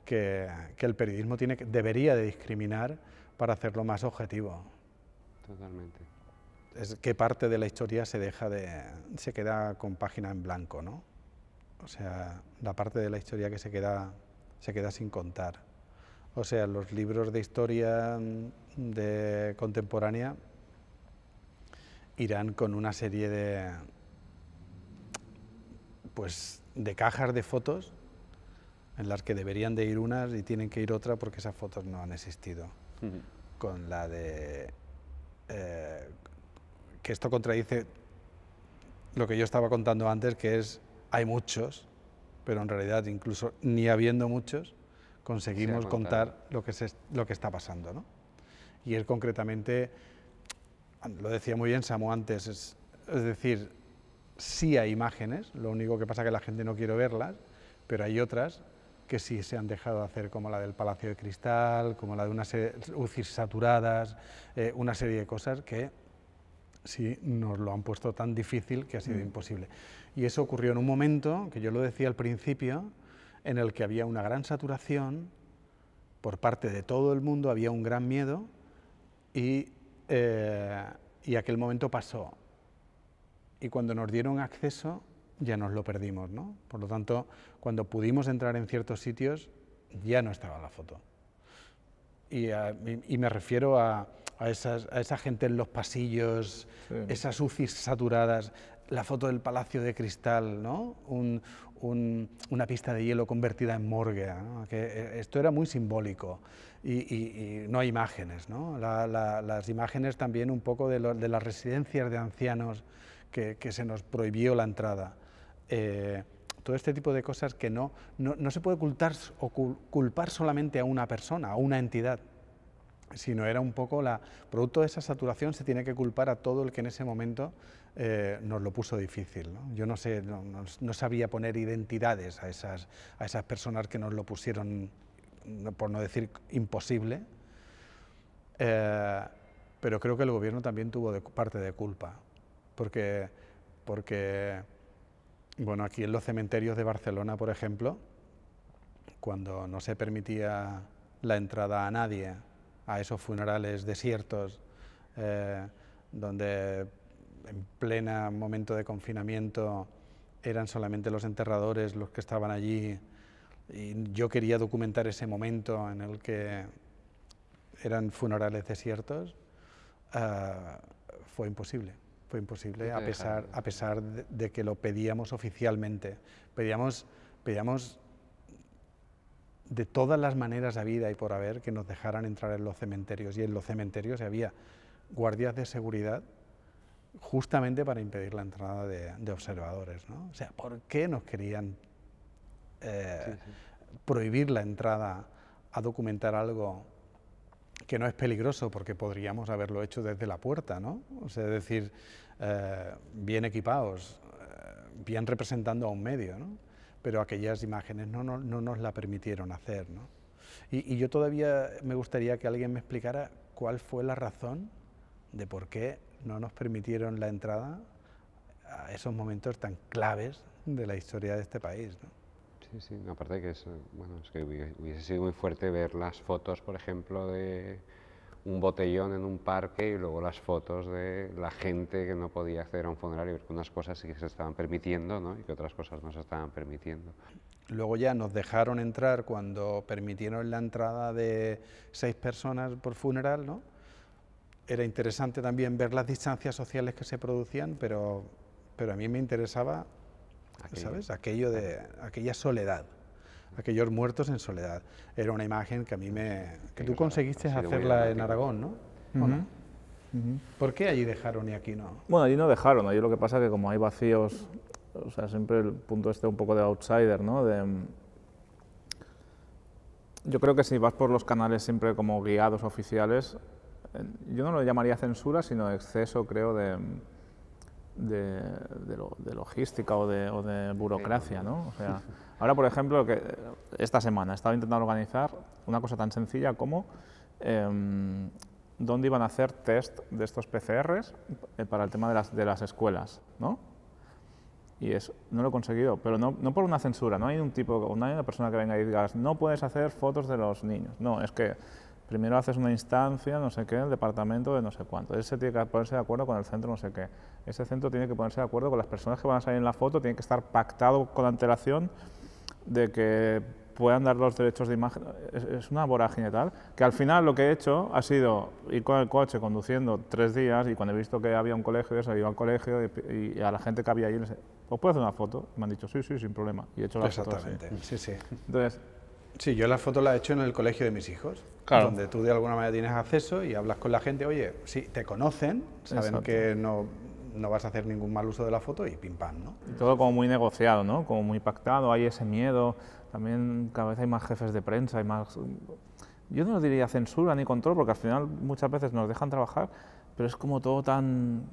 que, el periodismo tiene, debería de discriminar para hacerlo más objetivo. Totalmente. Es que parte de la historia se deja de, se queda con página en blanco, ¿no? O sea, la parte de la historia que se queda, se queda sin contar. O sea, los libros de historia mm, de contemporánea irán con una serie de, pues, de cajas de fotos en las que deberían de ir unas y tienen que ir otra porque esas fotos no han existido. Con la de... Eh, que esto contradice lo que yo estaba contando antes, que es hay muchos, pero en realidad incluso ni habiendo muchos, conseguimos contar lo que, se, lo que está pasando. ¿no? Y es concretamente, lo decía muy bien Samu antes, es, decir, sí hay imágenes, lo único que pasa es que la gente no quiere verlas, pero hay otras que sí se han dejado de hacer, como la del Palacio de Cristal, como la de unas uci saturadas, eh, una serie de cosas que sí nos lo han puesto tan difícil que ha sido mm. imposible. Y eso ocurrió en un momento, que yo lo decía al principio, en el que había una gran saturación por parte de todo el mundo, había un gran miedo eh, y, aquel momento pasó. Y cuando nos dieron acceso ya nos lo perdimos, ¿no? Por lo tanto, cuando pudimos entrar en ciertos sitios ya no estaba la foto. Y, me refiero a, a, esa gente en los pasillos, esas UCIs saturadas, la foto del Palacio de Cristal, ¿no? una pista de hielo convertida en morgue. Que eh, esto era muy simbólico y, no hay imágenes. ¿no? las imágenes también un poco de, las residencias de ancianos que, se nos prohibió la entrada. Eh, todo este tipo de cosas que no, no, se puede ocultar o culpar solamente a una persona, a una entidad sino era un poco la producto de esa saturación se tiene que culpar a todo el que en ese momento eh, nos lo puso difícil. Yo no, sé, no, sabía poner identidades a esas, a esas personas que nos lo pusieron, por no decir imposible, eh, pero creo que el gobierno también tuvo parte de culpa, porque, porque bueno, aquí en los cementerios de Barcelona, por ejemplo, cuando no se permitía la entrada a nadie a esos funerales desiertos, eh, donde en pleno momento de confinamiento eran solamente los enterradores los que estaban allí y yo quería documentar ese momento en el que eran funerales desiertos, ah, fue imposible. Fue imposible, a pesar, a pesar de, que lo pedíamos oficialmente. Pedíamos, pedíamos de todas las maneras vida y por haber que nos dejaran entrar en los cementerios. Y en los cementerios había guardias de seguridad justamente para impedir la entrada de, observadores. ¿no? O sea, ¿por qué nos querían eh, prohibir la entrada a documentar algo que no es peligroso porque podríamos haberlo hecho desde la puerta, ¿no? O sea, es decir, eh, bien equipados, eh, bien representando a un medio, ¿no? Pero aquellas imágenes no, nos la permitieron hacer, ¿no? Y, y, yo todavía me gustaría que alguien me explicara cuál fue la razón de por qué no nos permitieron la entrada a esos momentos tan claves de la historia de este país. Sí, sí, aparte que es, bueno, es que hubiese sido muy fuerte ver las fotos, por ejemplo, de un botellón en un parque y luego las fotos de la gente que no podía acceder a un funeral ver que unas cosas sí que se estaban permitiendo ¿no? y que otras cosas no se estaban permitiendo. Luego ya nos dejaron entrar cuando permitieron la entrada de seis personas por funeral, ¿no? era interesante también ver las distancias sociales que se producían, pero, pero a mí me interesaba, ¿sabes? Aquello de, aquella soledad, aquellos muertos en soledad. Era una imagen que a mí me... que tú conseguiste hacerla en Aragón, ¿no? ¿Por qué allí dejaron y aquí no? Bueno, allí no dejaron, allí lo que pasa es que como hay vacíos, o sea, siempre el punto este un poco de outsider, ¿no? De, yo creo que si vas por los canales siempre como guiados oficiales, yo no lo llamaría censura, sino exceso, creo, de, de, logística o de, burocracia, ¿no? ahora, por ejemplo, que esta semana estaba intentando organizar una cosa tan sencilla como em, dónde iban a hacer test de estos PCRs eh, para el tema de las, de las escuelas, ¿no? Y eso no lo he conseguido, pero no, no, por una censura, no hay un tipo, una persona que venga y diga no puedes hacer fotos de los niños. No, es que primero haces una instancia, no sé qué, el departamento de no sé cuánto. Ese tiene que ponerse de acuerdo con el centro, no sé qué. Ese centro tiene que ponerse de acuerdo con las personas que van a salir en la foto, tiene que estar pactado con antelación de que puedan dar los derechos de imagen. Es, una vorágine tal, que al final lo que he hecho ha sido ir con el coche conduciendo tres días y cuando he visto que había un colegio, he ido al colegio y, a la gente que había allí, les he, ¿os puedo hacer una foto? me han dicho, sí, sí, sin problema. Y he hecho la Exactamente, sí, sí. Entonces, Sí, yo las fotos las he hecho en el colegio de mis hijos, donde tú de alguna manera tienes acceso y hablas con la gente, oye, sí, te conocen, saben que no, vas a hacer ningún mal uso de la foto y pim pam, ¿no? todo como muy negociado, ¿no? Como muy pactado, hay ese miedo, también cada vez hay más jefes de prensa, hay más... Yo no diría censura ni control, porque al final muchas veces nos dejan trabajar, pero es como todo tan...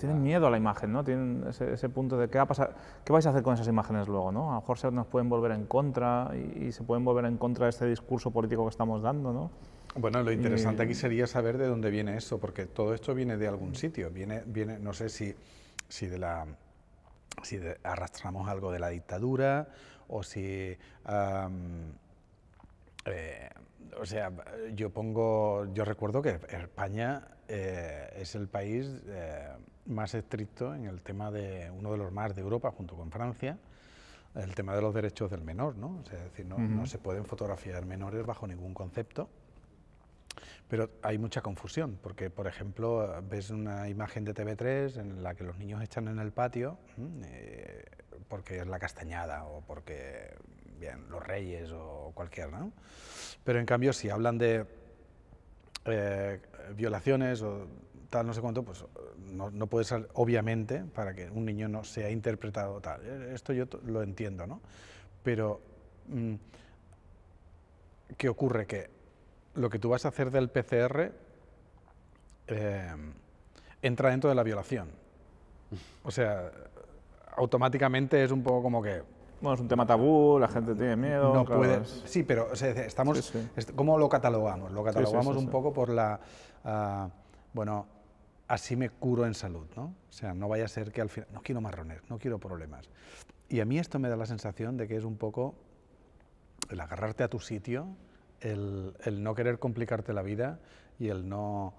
Tienen miedo a la imagen, ¿no? Tienen ese, punto de qué va a pasar, qué vais a hacer con esas imágenes luego, ¿no? A lo mejor se nos pueden volver en contra y, se pueden volver en contra de este discurso político que estamos dando, ¿no? Bueno, lo interesante aquí sería saber de dónde viene eso, porque todo esto viene de algún sitio. Viene, viene, no sé si, si de la si arrastramos algo de la dictadura o si eh, o sea, yo pongo, yo recuerdo que España eh, es el país eh, más estricto en el tema de uno de los más de Europa, junto con Francia, el tema de los derechos del menor, ¿no? es decir, no, se pueden fotografiar menores bajo ningún concepto. Pero hay mucha confusión, porque, por ejemplo, ves una imagen de TV3 en la que los niños echan en el patio eh, porque es la castañada o porque, bien, los reyes o cualquier, ¿no? Pero en cambio, si hablan de eh, violaciones o tal, no sé cuánto, pues eh, no, no puede ser, obviamente, para que un niño no sea interpretado tal. Eh, esto yo lo entiendo, ¿no? Pero, mm, ¿qué ocurre? Que lo que tú vas a hacer del PCR eh, entra dentro de la violación. O sea, automáticamente es un poco como que... Bueno, es un tema tabú, la gente tiene miedo. No puedes Sí, pero estamos. ¿Cómo lo catalogamos? Lo catalogamos un poco por la. Ah, bueno, así me curo en salud, ¿no? O sea, no vaya a ser que al final, no quiero marrones, no quiero problemas. Y a mí esto me da la sensación de que es un poco el agarrarte a tu sitio, el, no querer complicarte la vida y el no,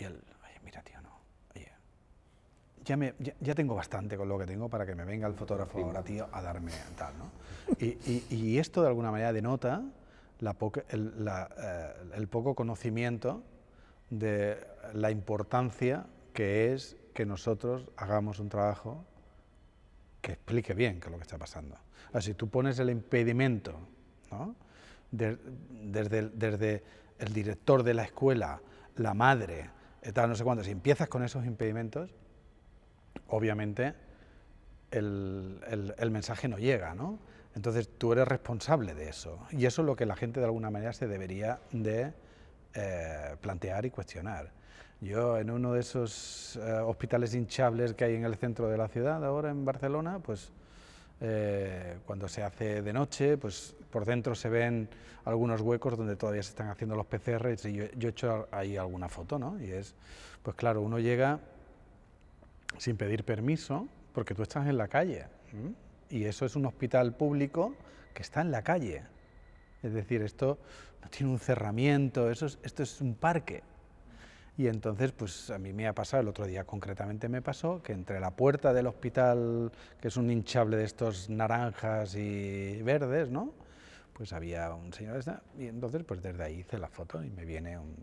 y el, oye, mira tío, no, oye, ya, me, ya, tengo bastante con lo que tengo para que me venga el fotógrafo ahora, tío, a darme tal, ¿no? Y, esto de alguna manera denota la el, eh, el poco conocimiento de la importancia que es que nosotros hagamos un trabajo que explique bien qué es lo que está pasando. así si tú pones el impedimento, ¿no? desde, desde, el director de la escuela, la madre, eh, tal, no sé cuántos si empiezas con esos impedimentos, obviamente el, el, el mensaje no llega, ¿no? Entonces tú eres responsable de eso. Y eso es lo que la gente de alguna manera se debería de eh, plantear y cuestionar. Yo en uno de esos eh, hospitales hinchables que hay en el centro de la ciudad, ahora en Barcelona, pues eh, cuando se hace de noche, pues por dentro se ven algunos huecos donde todavía se están haciendo los PCR y yo, yo he hecho ahí alguna foto, ¿no? Y es, pues claro, uno llega sin pedir permiso porque tú estás en la calle y eso es un hospital público que está en la calle. Es decir, esto no tiene un cerramiento, eso esto es un parque. Y entonces, pues a mí me ha pasado, el otro día concretamente me pasó, que entre la puerta del hospital, que es un hinchable de estos naranjas y verdes, ¿no? Pues había un señor, y entonces, pues desde ahí hice la foto y me viene un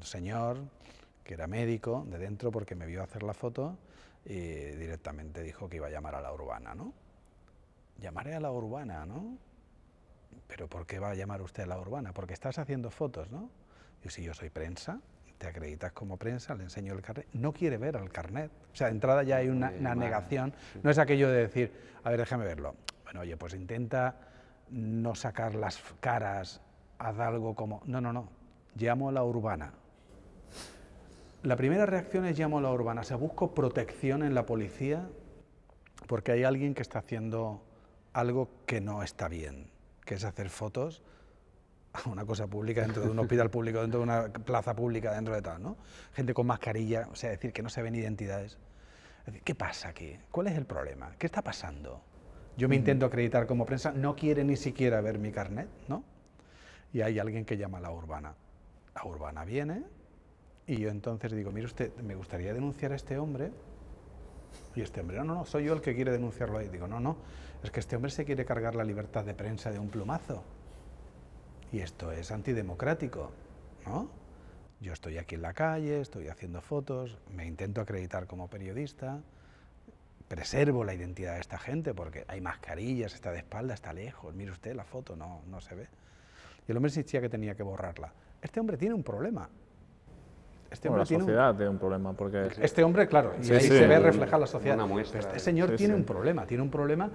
señor que era médico de dentro porque me vio hacer la foto y directamente dijo que iba a llamar a la urbana, ¿no? Llamaré a la urbana, ¿no? pero ¿por qué va a llamar usted a la urbana? Porque estás haciendo fotos, ¿no? Y si yo soy prensa, te acreditas como prensa, le enseño el carnet, no quiere ver al carnet. O sea, de entrada ya hay una, una negación, no es aquello de decir, a ver, déjame verlo. Bueno, oye, pues intenta no sacar las caras, haz algo como, no, no, no, llamo a la urbana. La primera reacción es llamo a la urbana, o sea, busco protección en la policía porque hay alguien que está haciendo algo que no está bien que es hacer fotos a una cosa pública dentro de un hospital público, dentro de una plaza pública, dentro de tal, ¿no? Gente con mascarilla, o sea, decir que no se ven identidades. Es ¿qué pasa aquí? ¿Cuál es el problema? ¿Qué está pasando? Yo me intento acreditar como prensa, no quiere ni siquiera ver mi carnet, ¿no? Y hay alguien que llama a la urbana. La urbana viene y yo entonces digo, mire usted, me gustaría denunciar a este hombre. Y este hombre, no, no, no, soy yo el que quiere denunciarlo ahí. Digo, no, no, es que este hombre se quiere cargar la libertad de prensa de un plumazo. Y esto es antidemocrático, ¿no? Yo estoy aquí en la calle, estoy haciendo fotos, me intento acreditar como periodista, preservo la identidad de esta gente porque hay mascarillas, está de espalda, está lejos, mire usted la foto, no, no se ve. Y el hombre insistía que tenía que borrarla. Este hombre tiene un problema. Este hombre la un... tiene un problema porque... Este hombre, claro, y ahí se ve reflejada la sociedad. Una este señor tiene un problema, tiene un problema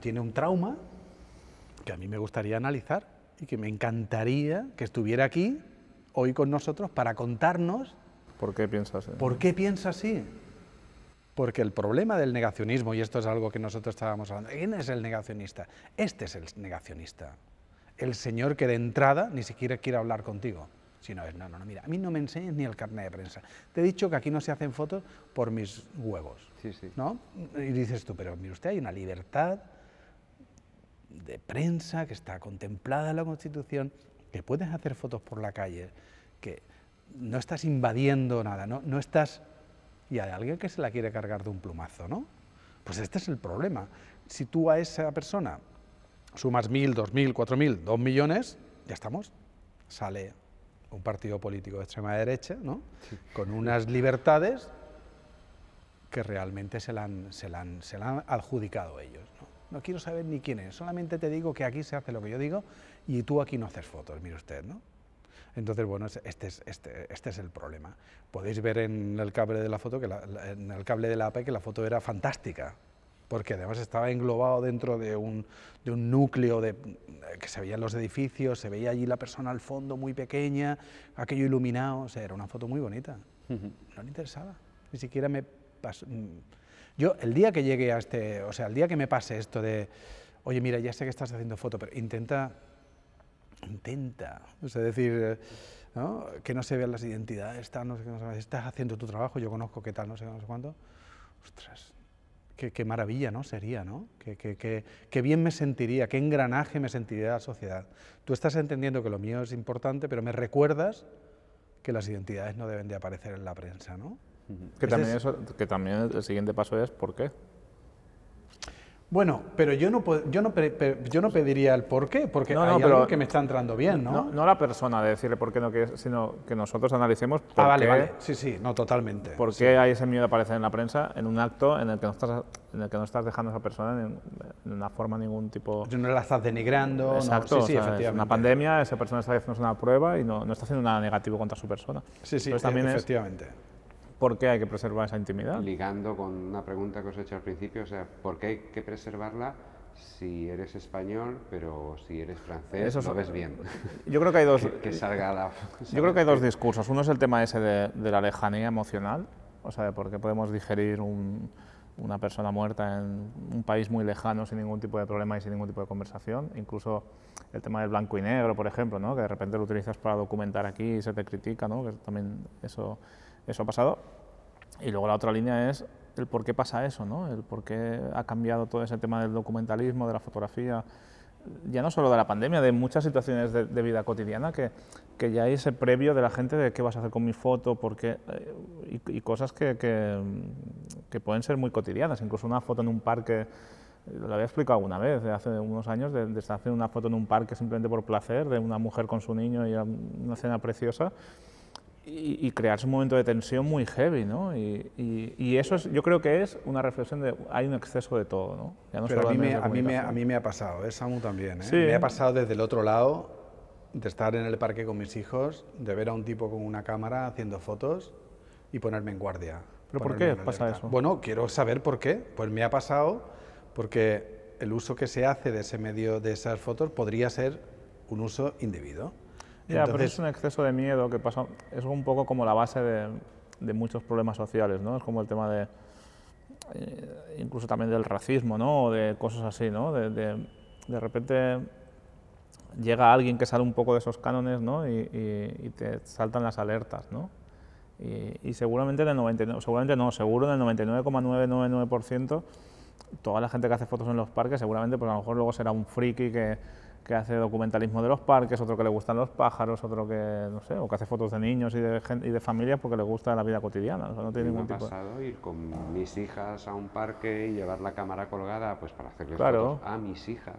tiene un trauma que a mí me gustaría analizar y que me encantaría que estuviera aquí hoy con nosotros para contarnos... ¿Por qué piensa ¿Por qué piensa así? Porque el problema del negacionismo, y esto es algo que nosotros estábamos hablando, ¿quién es el negacionista? Este es el negacionista, el señor que de entrada ni siquiera quiere hablar contigo. Si no es, no, no, mira, a mí no me enseñes ni el carnet de prensa. Te he dicho que aquí no se hacen fotos por mis huevos. Sí, sí. ¿no? Y dices tú, pero mire usted, hay una libertad de prensa que está contemplada en la Constitución, que puedes hacer fotos por la calle, que no estás invadiendo nada, no, no estás... Y hay alguien que se la quiere cargar de un plumazo, ¿no? Pues este es el problema. Si tú a esa persona sumas mil, dos mil, cuatro mil, dos millones, ya estamos. Sale un partido político de extrema derecha, ¿no? con unas libertades que realmente se han, se se adjudicado ellos. ¿no? quiero saber ni quién es, solamente te digo que aquí se hace lo que yo digo y tú aquí no haces fotos, mire usted. ¿no? Entonces, bueno, este es, este, este, es el problema. Podéis ver en el cable de la foto, que en el cable de la e que la foto era fantástica porque además estaba englobado dentro de un, de un núcleo de, que se veían los edificios, se veía allí la persona al fondo muy pequeña, aquello iluminado, o sea, era una foto muy bonita. No le interesaba, ni siquiera me pasó. Mm. Yo, el día que llegué a este, o sea, el día que me pase esto de, oye, mira, ya sé que estás haciendo foto, pero intenta, intenta, o sea, decir... que no se vean las identidades, estás haciendo tu trabajo, yo conozco qué tal, no sé, no sé cuánto, ostras, Qué, maravilla ¿no? sería, ¿no? Qué, bien me sentiría, qué engranaje me sentiría la sociedad. Tú estás entendiendo que lo mío es importante, pero me recuerdas que las identidades no deben de aparecer en la prensa, ¿no? Que, también, eso, que también el siguiente paso es por qué. Bueno, pero yo no, yo no, yo no pediría el por qué, porque no, hay algo que me está entrando bien, ¿no? ¿no? la persona de decirle por qué no, sino que nosotros analicemos por ah, vale, vale. Sí, sí, no, totalmente. ¿Por hay ese miedo de aparecer en la prensa en un acto en el que no estás, en el que no estás dejando a esa persona en, una forma, ningún tipo... No la estás denigrando. Exacto, efectivamente. una pandemia, esa persona está haciendo una prueba y no, está haciendo nada negativo contra su persona. Sí, sí, efectivamente. ¿Por qué hay que preservar esa intimidad? Ligando con una pregunta que os he hecho al principio, o sea, ¿por qué hay que preservarla si eres español, pero si eres francés, Eso lo ves bien? [LAUGHS] Yo creo que hay dos. [LAUGHS] que, salga yo [LAUGHS] creo que hay dos discursos. Uno es el tema ese de, la lejanía emocional, o sea, de por qué podemos digerir una persona muerta en un país muy lejano sin ningún tipo de problema y sin ningún tipo de conversación. Incluso el tema del blanco y negro, por ejemplo, ¿no? que de repente lo utilizas para documentar aquí y se te critica, ¿no? que también eso eso ha pasado. Y luego la otra línea es el por qué pasa eso, ¿no? El por qué ha cambiado todo ese tema del documentalismo, de la fotografía, ya no solo de la pandemia, de muchas situaciones de, vida cotidiana que, ya hay ese previo de la gente de qué vas a hacer con mi foto, por eh, y, cosas que, pueden ser muy cotidianas, incluso una foto en un parque, lo había explicado alguna vez, hace unos años, de, de estar haciendo una foto en un parque simplemente por placer, de una mujer con su niño y una cena preciosa, y, crearse un momento de tensión muy heavy, ¿no? Y, eso es, yo creo que es una reflexión de hay un exceso de todo, ¿no? Pero a mí, me, a mí, ha pasado, ¿eh? Samu también, ¿eh? Me ha pasado desde el otro lado de estar en el parque con mis hijos, de ver a un tipo con una cámara haciendo fotos y ponerme en guardia. ¿Pero por qué pasa eso? Bueno, quiero saber por qué. Pues me ha pasado porque el uso que se hace de ese medio, de esas fotos, podría ser un uso indebido pero es un exceso de miedo que pasa, es un poco como la base de, muchos problemas sociales, ¿no? Es como el tema de, eh, incluso también del racismo, O de cosas así, ¿no? De, repente llega alguien que sale un poco de esos cánones, Y, te saltan las alertas, Y, seguramente en el 99, seguramente no, seguro en 99,999% toda la gente que hace fotos en los parques seguramente pues a lo mejor luego será un friki que que hace documentalismo de los parques, otro que le gustan los pájaros, otro que, no sé, o que hace fotos de niños y de, y de familias porque le gusta la vida cotidiana. no tiene ningún me ha pasado ir con mis hijas a un parque y llevar la cámara colgada pues para hacerle fotos a mis hijas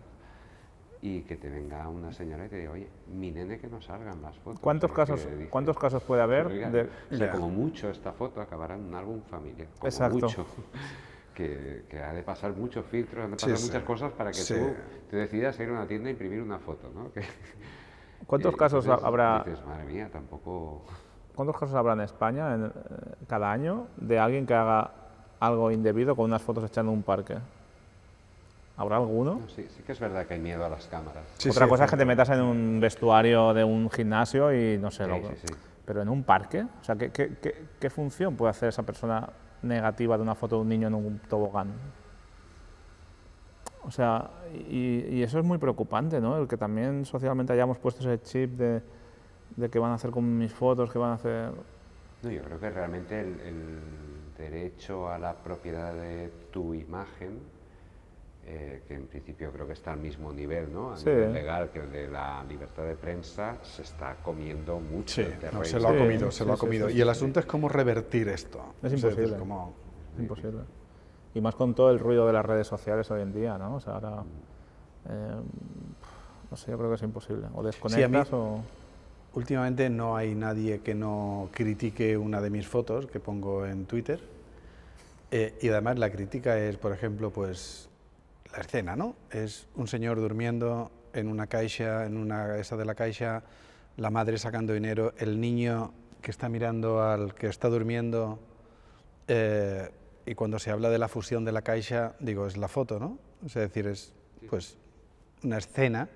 y que te venga una señora y te diga, oye, mi nene que no salgan las fotos. ¿Cuántos, casos, ¿cuántos casos puede haber? de... como mucho esta foto acabará en un álbum familiar. Exacto. [LAUGHS] que, ha de pasar muchos filtros, han de pasar muchas cosas para que tú te decidas a ir a una tienda e imprimir una foto, ¿no? [LAUGHS] ¿Cuántos casos habrá? madre mía, tampoco. ¿Cuántos casos habrá en España en, eh, cada año de alguien que haga algo indebido con unas fotos echando un parque? ¿Habrá alguno? sí, sí que es verdad que hay miedo a las cámaras. Otra cosa es que te metas en un vestuario de un gimnasio y no sé, lo, pero en un parque, o sea, qué, qué función puede hacer esa persona negativa de una foto de un niño en un tobogán. O sea, y, eso es muy preocupante, ¿no? El que también socialmente hayamos puesto ese chip de, qué van a hacer con mis fotos, qué van a hacer... No, yo creo que realmente el derecho a la propiedad de tu imagen eh, que en principio creo que está al mismo nivel, ¿no? legal que el de la libertad de prensa, se está comiendo mucho. se lo ha comido, se lo ha comido. y el asunto es cómo revertir esto. Es imposible. es imposible. Y más con todo el ruido de las redes sociales hoy en día, ¿no? O sea, ahora... Mm. Eh, no sé, yo creo que es imposible. O desconectas o... Últimamente no hay nadie que no critique una de mis fotos que pongo en Twitter. Eh, y además la crítica es, por ejemplo, pues la escena, ¿no? Es un señor durmiendo en una caixa, en una esa de la caixa, la madre sacando dinero, el niño que está mirando al que está durmiendo, eh, y cuando se habla de la fusión de la caixa, digo, es la foto, ¿no? Es decir, es pues una escena,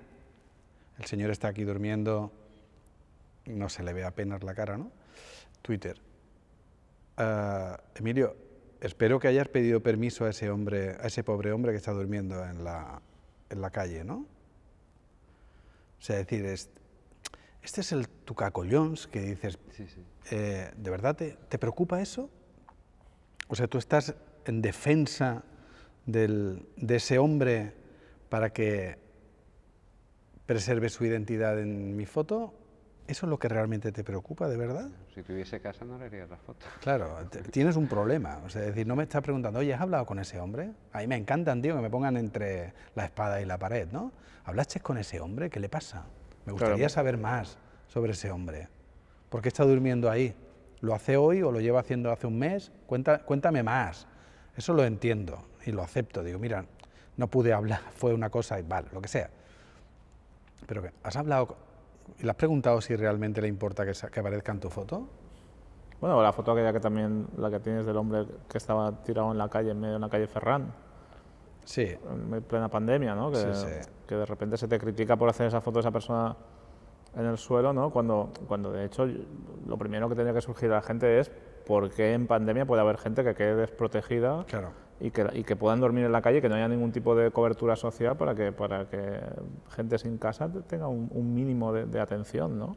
el señor está aquí durmiendo, no se le ve apenas la cara, ¿no? Twitter. Ah, Emilio, espero que hayas pedido permiso a ese hombre, a ese pobre hombre que está durmiendo en la, calle, ¿no? O sea, decir, este es el tucacollons que dices, eh, ¿de verdad te, preocupa eso? O sea, tú estás en defensa de ese hombre para que preserve su identidad en mi foto ¿Eso es lo que realmente te preocupa, de verdad? Si tuviese casa no le haría la foto. Claro, tienes un problema. O sea, es decir, no me estás preguntando, oye, ¿has hablado con ese hombre? A mí me encantan, tío, que me pongan entre la espada y la pared, ¿no? ¿Hablaste con ese hombre? ¿Qué le pasa? Me gustaría saber más sobre ese hombre. ¿Por qué está durmiendo ahí? ¿Lo hace hoy o lo lleva haciendo hace un mes? cuéntame más. Eso lo entiendo y lo acepto. Digo, mira, no pude hablar, [LAUGHS] fue una cosa y vale, lo que sea. Pero ¿has hablado ¿Le has preguntado si realmente le importa que, que aparezca en tu foto? Bueno, la foto aquella que también, la que tienes del hombre que estaba tirado en la calle, en medio de una calle Ferrán. Sí. En plena pandemia, ¿no? Que, que de repente se te critica por hacer esa foto de esa persona en el suelo, ¿no? Cuando, cuando de hecho lo primero que tenía que surgir a la gente es por qué en pandemia puede haber gente que quede desprotegida. Claro y que, y que, puedan dormir en la calle, que no haya ningún tipo de cobertura social para que, para que gente sin casa tenga un, mínimo de, atención, ¿no?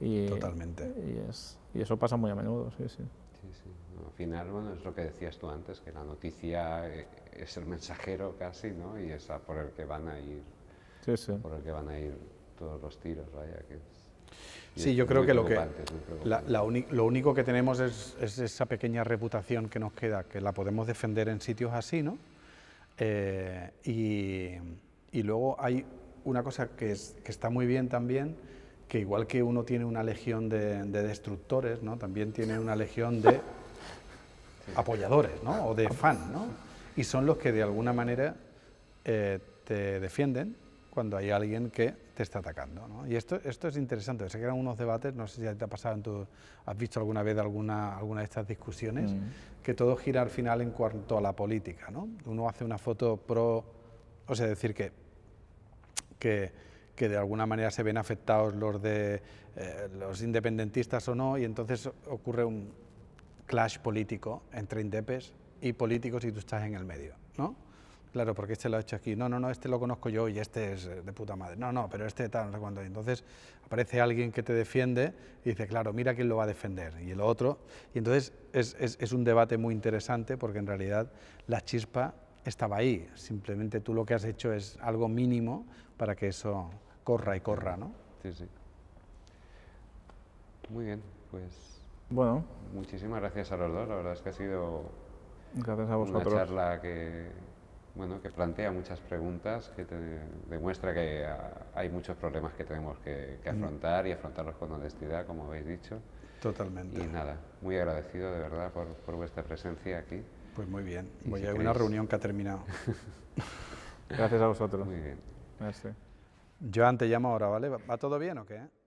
Y, Totalmente. Y, es, y eso pasa muy a menudo, sí, sí. al final, bueno, es lo que decías tú antes, que la noticia eh, es el mensajero casi, ¿no? Y es por el que van a ir, por el que van a ir todos los tiros, vaya, que Sí, yo creo que lo que lo único que tenemos es, esa pequeña reputación que nos queda, que la podemos defender en sitios así, ¿no? Eh, y, luego hay una cosa que, está muy bien también, que igual que uno tiene una legión de, destructores, ¿no? También tiene una legión de apoyadores, ¿no? O de fans, ¿no? Y son los que de alguna manera eh, te defienden cuando hay alguien que te está atacando. ¿no? Y esto, esto es interesante, sé que eran unos debates, no sé si te ha pasado, en has visto alguna vez alguna, alguna de estas discusiones, mm. que todo gira al final en cuanto a la política. ¿no? Uno hace una foto pro, o sea, decir que, que, que de alguna manera se ven afectados los, de, eh, los independentistas o no, y entonces ocurre un clash político entre indepes y políticos y tú estás en el medio. ¿no? claro, porque este lo ha hecho aquí, no, no, no, este lo conozco yo y este es eh, de puta madre, no, no, pero este tal, no sé cuándo. Entonces aparece alguien que te defiende y dice, claro, mira quién lo va a defender y el otro. Y entonces es, un debate muy interesante porque en realidad la chispa estaba ahí, simplemente tú lo que has hecho es algo mínimo para que eso corra y corra, ¿no? Sí, sí. Muy bien, pues... Bueno. Muchísimas gracias a los dos, la verdad es que ha sido... Gracias a vosotros. Una que, bueno, que plantea muchas preguntas, que demuestra que ah, hay muchos problemas que tenemos que, mm. afrontar y afrontarlos con honestidad, como habéis dicho. Totalmente. Y nada, muy agradecido de verdad por, vuestra presencia aquí. Pues muy bien, voy a una reunión que ha terminado. [LAUGHS] Gracias a vosotros. Muy bien. Gracias. Joan, llamo ahora, ¿vale? ¿Va todo bien o qué?